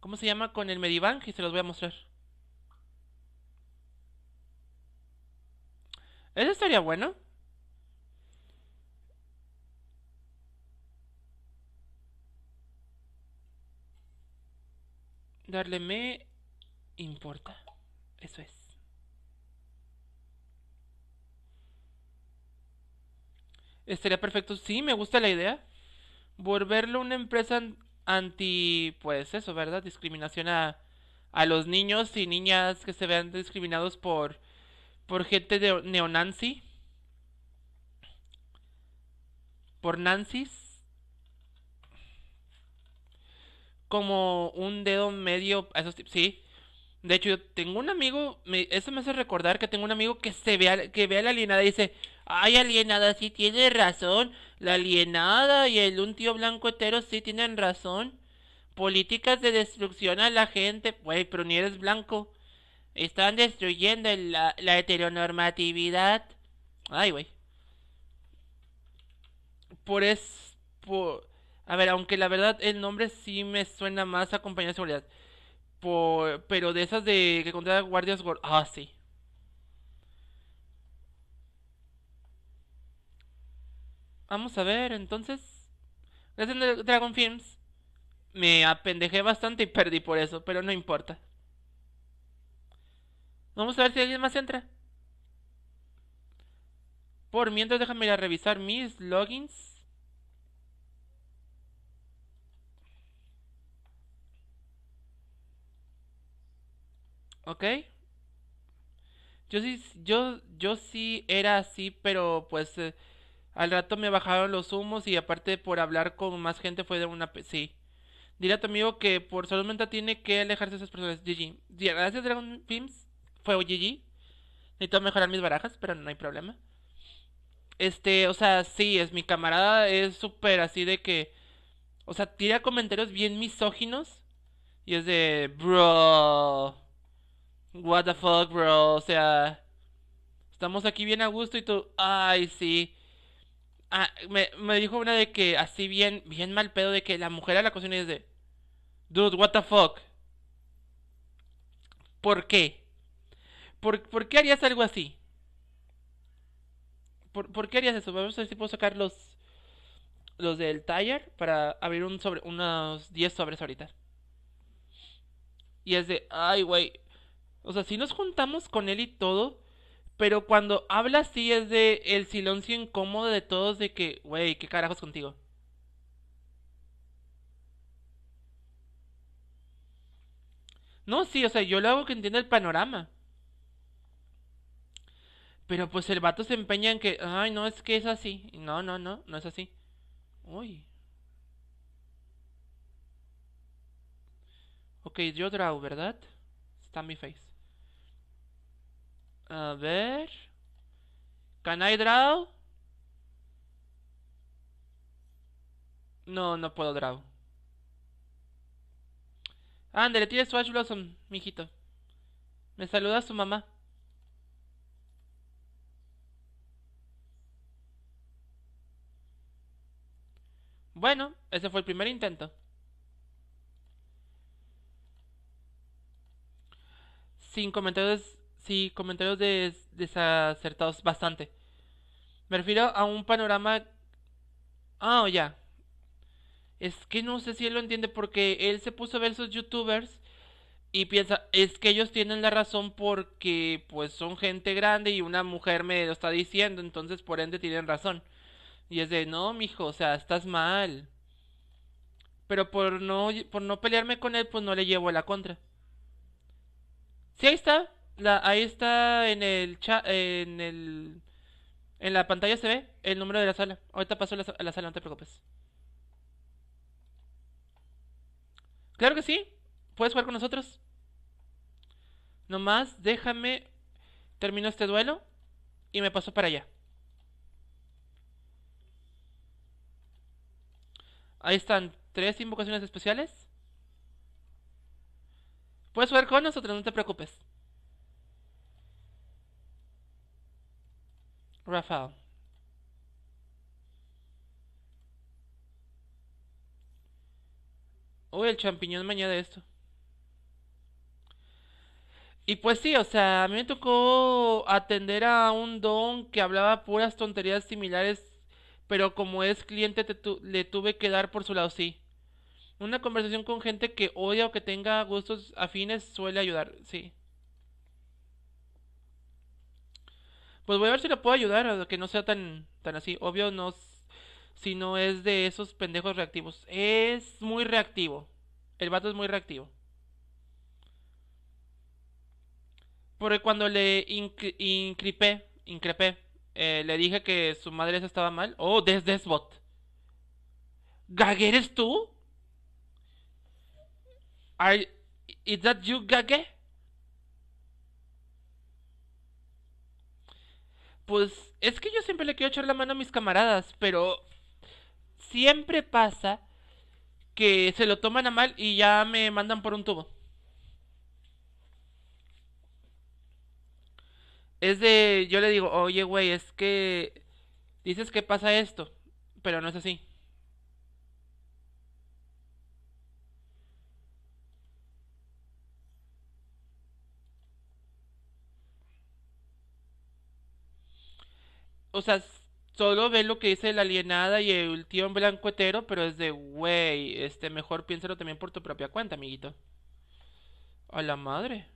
¿Cómo se llama? Con el Medibank y se los voy a mostrar. Eso estaría bueno. darle me importa. Eso es. Estaría perfecto. Sí, me gusta la idea. Volverlo una empresa anti, pues eso, ¿verdad? Discriminación a, los niños y niñas que se vean discriminados por, por gente de neonancy. Por nancis. como un dedo medio, sí. De hecho, yo tengo un amigo, eso me hace recordar que tengo un amigo que se a que vea la alienada y dice, ay, alienada, sí tiene razón, la alienada y el un tío blanco hetero sí tienen razón. Políticas de destrucción a la gente, güey, pero ni eres blanco. Están destruyendo la, la heteronormatividad. Ay, güey. Por eso. Por a ver, aunque la verdad el nombre sí me suena más a compañía de seguridad. pero de esas de que contrata guardias Ah, sí. Vamos a ver, entonces. Gracias a Dragon Films. Me apendejé bastante y perdí por eso, pero no importa. Vamos a ver si alguien más entra. Por mientras déjame ir a revisar mis logins. ¿Ok? Yo sí, yo, yo sí era así, pero pues eh, al rato me bajaron los humos y aparte por hablar con más gente fue de una... Sí. Dile a tu amigo que por salud mental tiene que alejarse de esas personas. GG. Gracias Dragon Films. Fue GG. Necesito mejorar mis barajas, pero no hay problema. Este, o sea, sí, es mi camarada, es súper así de que... O sea, tira comentarios bien misóginos. Y es de... Bro. What the fuck, bro. O sea, estamos aquí bien a gusto y tú, ay, sí. Ah, me, dijo una de que así bien, bien mal pedo de que la mujer a la cocina es de, dude, what the fuck. ¿Por qué? ¿Por, qué harías algo así? ¿Por, qué harías eso? Vamos a ver si puedo sacar los, los del taller para abrir un sobre, unos 10 sobres ahorita. Y es de, ay, güey. O sea, si nos juntamos con él y todo, pero cuando habla así es de el silencio incómodo de todos de que, güey, ¿qué carajos contigo? No, sí, o sea, yo lo hago que entienda el panorama. Pero pues el vato se empeña en que, ay, no, es que es así. No, no, no, no es así. Uy. Ok, yo draw, ¿verdad? Está mi face. A ver. Can I draw? No, no puedo draw. le tienes Swash Blossom, mijito. Me saluda su mamá. Bueno, ese fue el primer intento. Sin comentarios Sí, comentarios desacertados bastante. Me refiero a un panorama... Ah, ya. Es que no sé si él lo entiende porque él se puso a ver sus youtubers y piensa, es que ellos tienen la razón porque pues son gente grande y una mujer me lo está diciendo, entonces por ende tienen razón. Y es de, no, mijo, o sea, estás mal. Pero por no, por no pelearme con él, pues no le llevo la contra. Sí, ahí está ahí está en el chat, en el... En la pantalla se ve el número de la sala. Ahorita paso a la, sala, no te preocupes. Claro que sí. Puedes jugar con nosotros. Nomás déjame. Termino este duelo. Y me paso para allá. Ahí están. Tres invocaciones especiales. Puedes jugar con nosotros, no te preocupes. Rafael. Uy, el champiñón me añade esto. Y pues sí, o sea, a mí me tocó atender a un don que hablaba puras tonterías similares, pero como es cliente le tuve que dar por su lado, sí. Una conversación con gente que odia o que tenga gustos afines suele ayudar, sí. Pues voy a ver si le puedo ayudar a que no sea tan, tan así. Obvio, no. Si no es de esos pendejos reactivos. Es muy reactivo. El vato es muy reactivo. Porque cuando le increpé, eh, le dije que su madre se estaba mal. Oh, desde Desbot. ¿Gage eres tú? ay ¿Is that you, Gage? pues es que yo siempre le quiero echar la mano a mis camaradas, pero siempre pasa que se lo toman a mal y ya me mandan por un tubo. Es de, yo le digo, oye, güey, es que dices que pasa esto, pero no es así. o sea, solo ve lo que dice la alienada y el tío en blanco hetero, pero es de, güey, este, mejor piénsalo también por tu propia cuenta, amiguito. A la madre.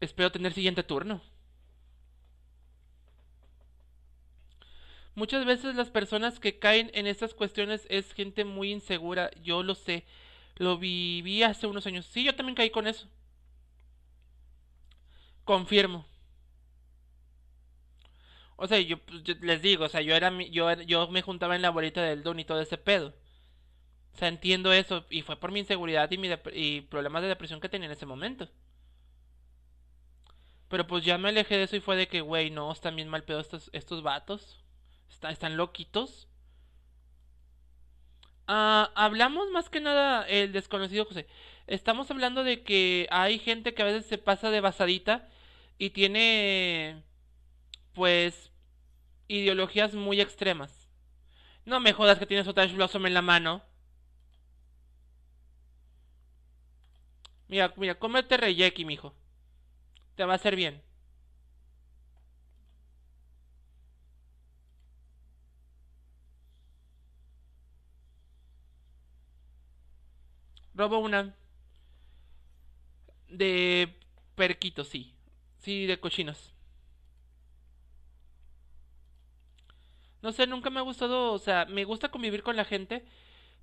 Espero tener siguiente turno. Muchas veces las personas que caen en estas cuestiones es gente muy insegura, yo lo sé. Lo viví hace unos años. Sí, yo también caí con eso. Confirmo. O sea, pues, yo, les digo, o sea, yo era yo yo me juntaba en la bolita del don y todo ese pedo. O sea, entiendo eso y fue por mi inseguridad y, mi problemas de depresión que tenía en ese momento. Pero pues ya me alejé de eso y fue de que, güey, no, están bien mal pedo estos, estos vatos. Está, están loquitos. Ah, hablamos más que nada el desconocido José estamos hablando de que hay gente que a veces se pasa de basadita y tiene, pues, ideologías muy extremas. No me jodas que tienes otra Blossom en la mano. Mira, mira, cómete Reyeki, mijo. Te va a hacer bien. Robo una. De perquitos, sí. Sí, de cochinos. No sé, nunca me ha gustado, o sea, me gusta convivir con la gente,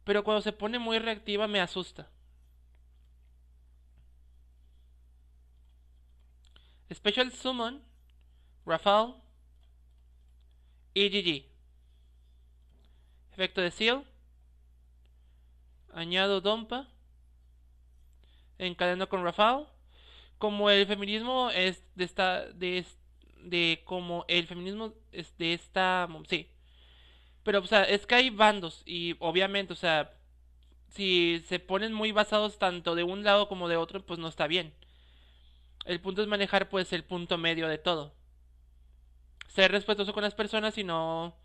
pero cuando se pone muy reactiva me asusta. Special Summon, rafael y Efecto de Seal. Añado Dompa. Encalando con Rafael. Como el feminismo es de esta. de, de como el feminismo es de esta. sí. Pero, o sea, es que hay bandos. Y obviamente, o sea. Si se ponen muy basados tanto de un lado como de otro, pues no está bien. El punto es manejar, pues, el punto medio de todo. Ser respetuoso con las personas y no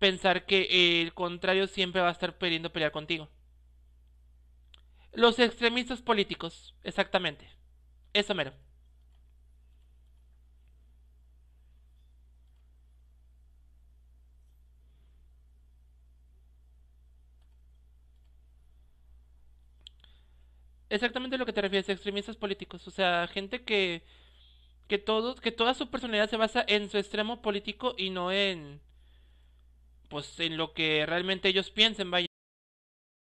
pensar que el contrario siempre va a estar queriendo pelear contigo. Los extremistas políticos, exactamente. Eso mero. Exactamente a lo que te refieres, extremistas políticos. O sea, gente que, todos, que toda su personalidad se basa en su extremo político y no en, pues, en lo que realmente ellos piensen,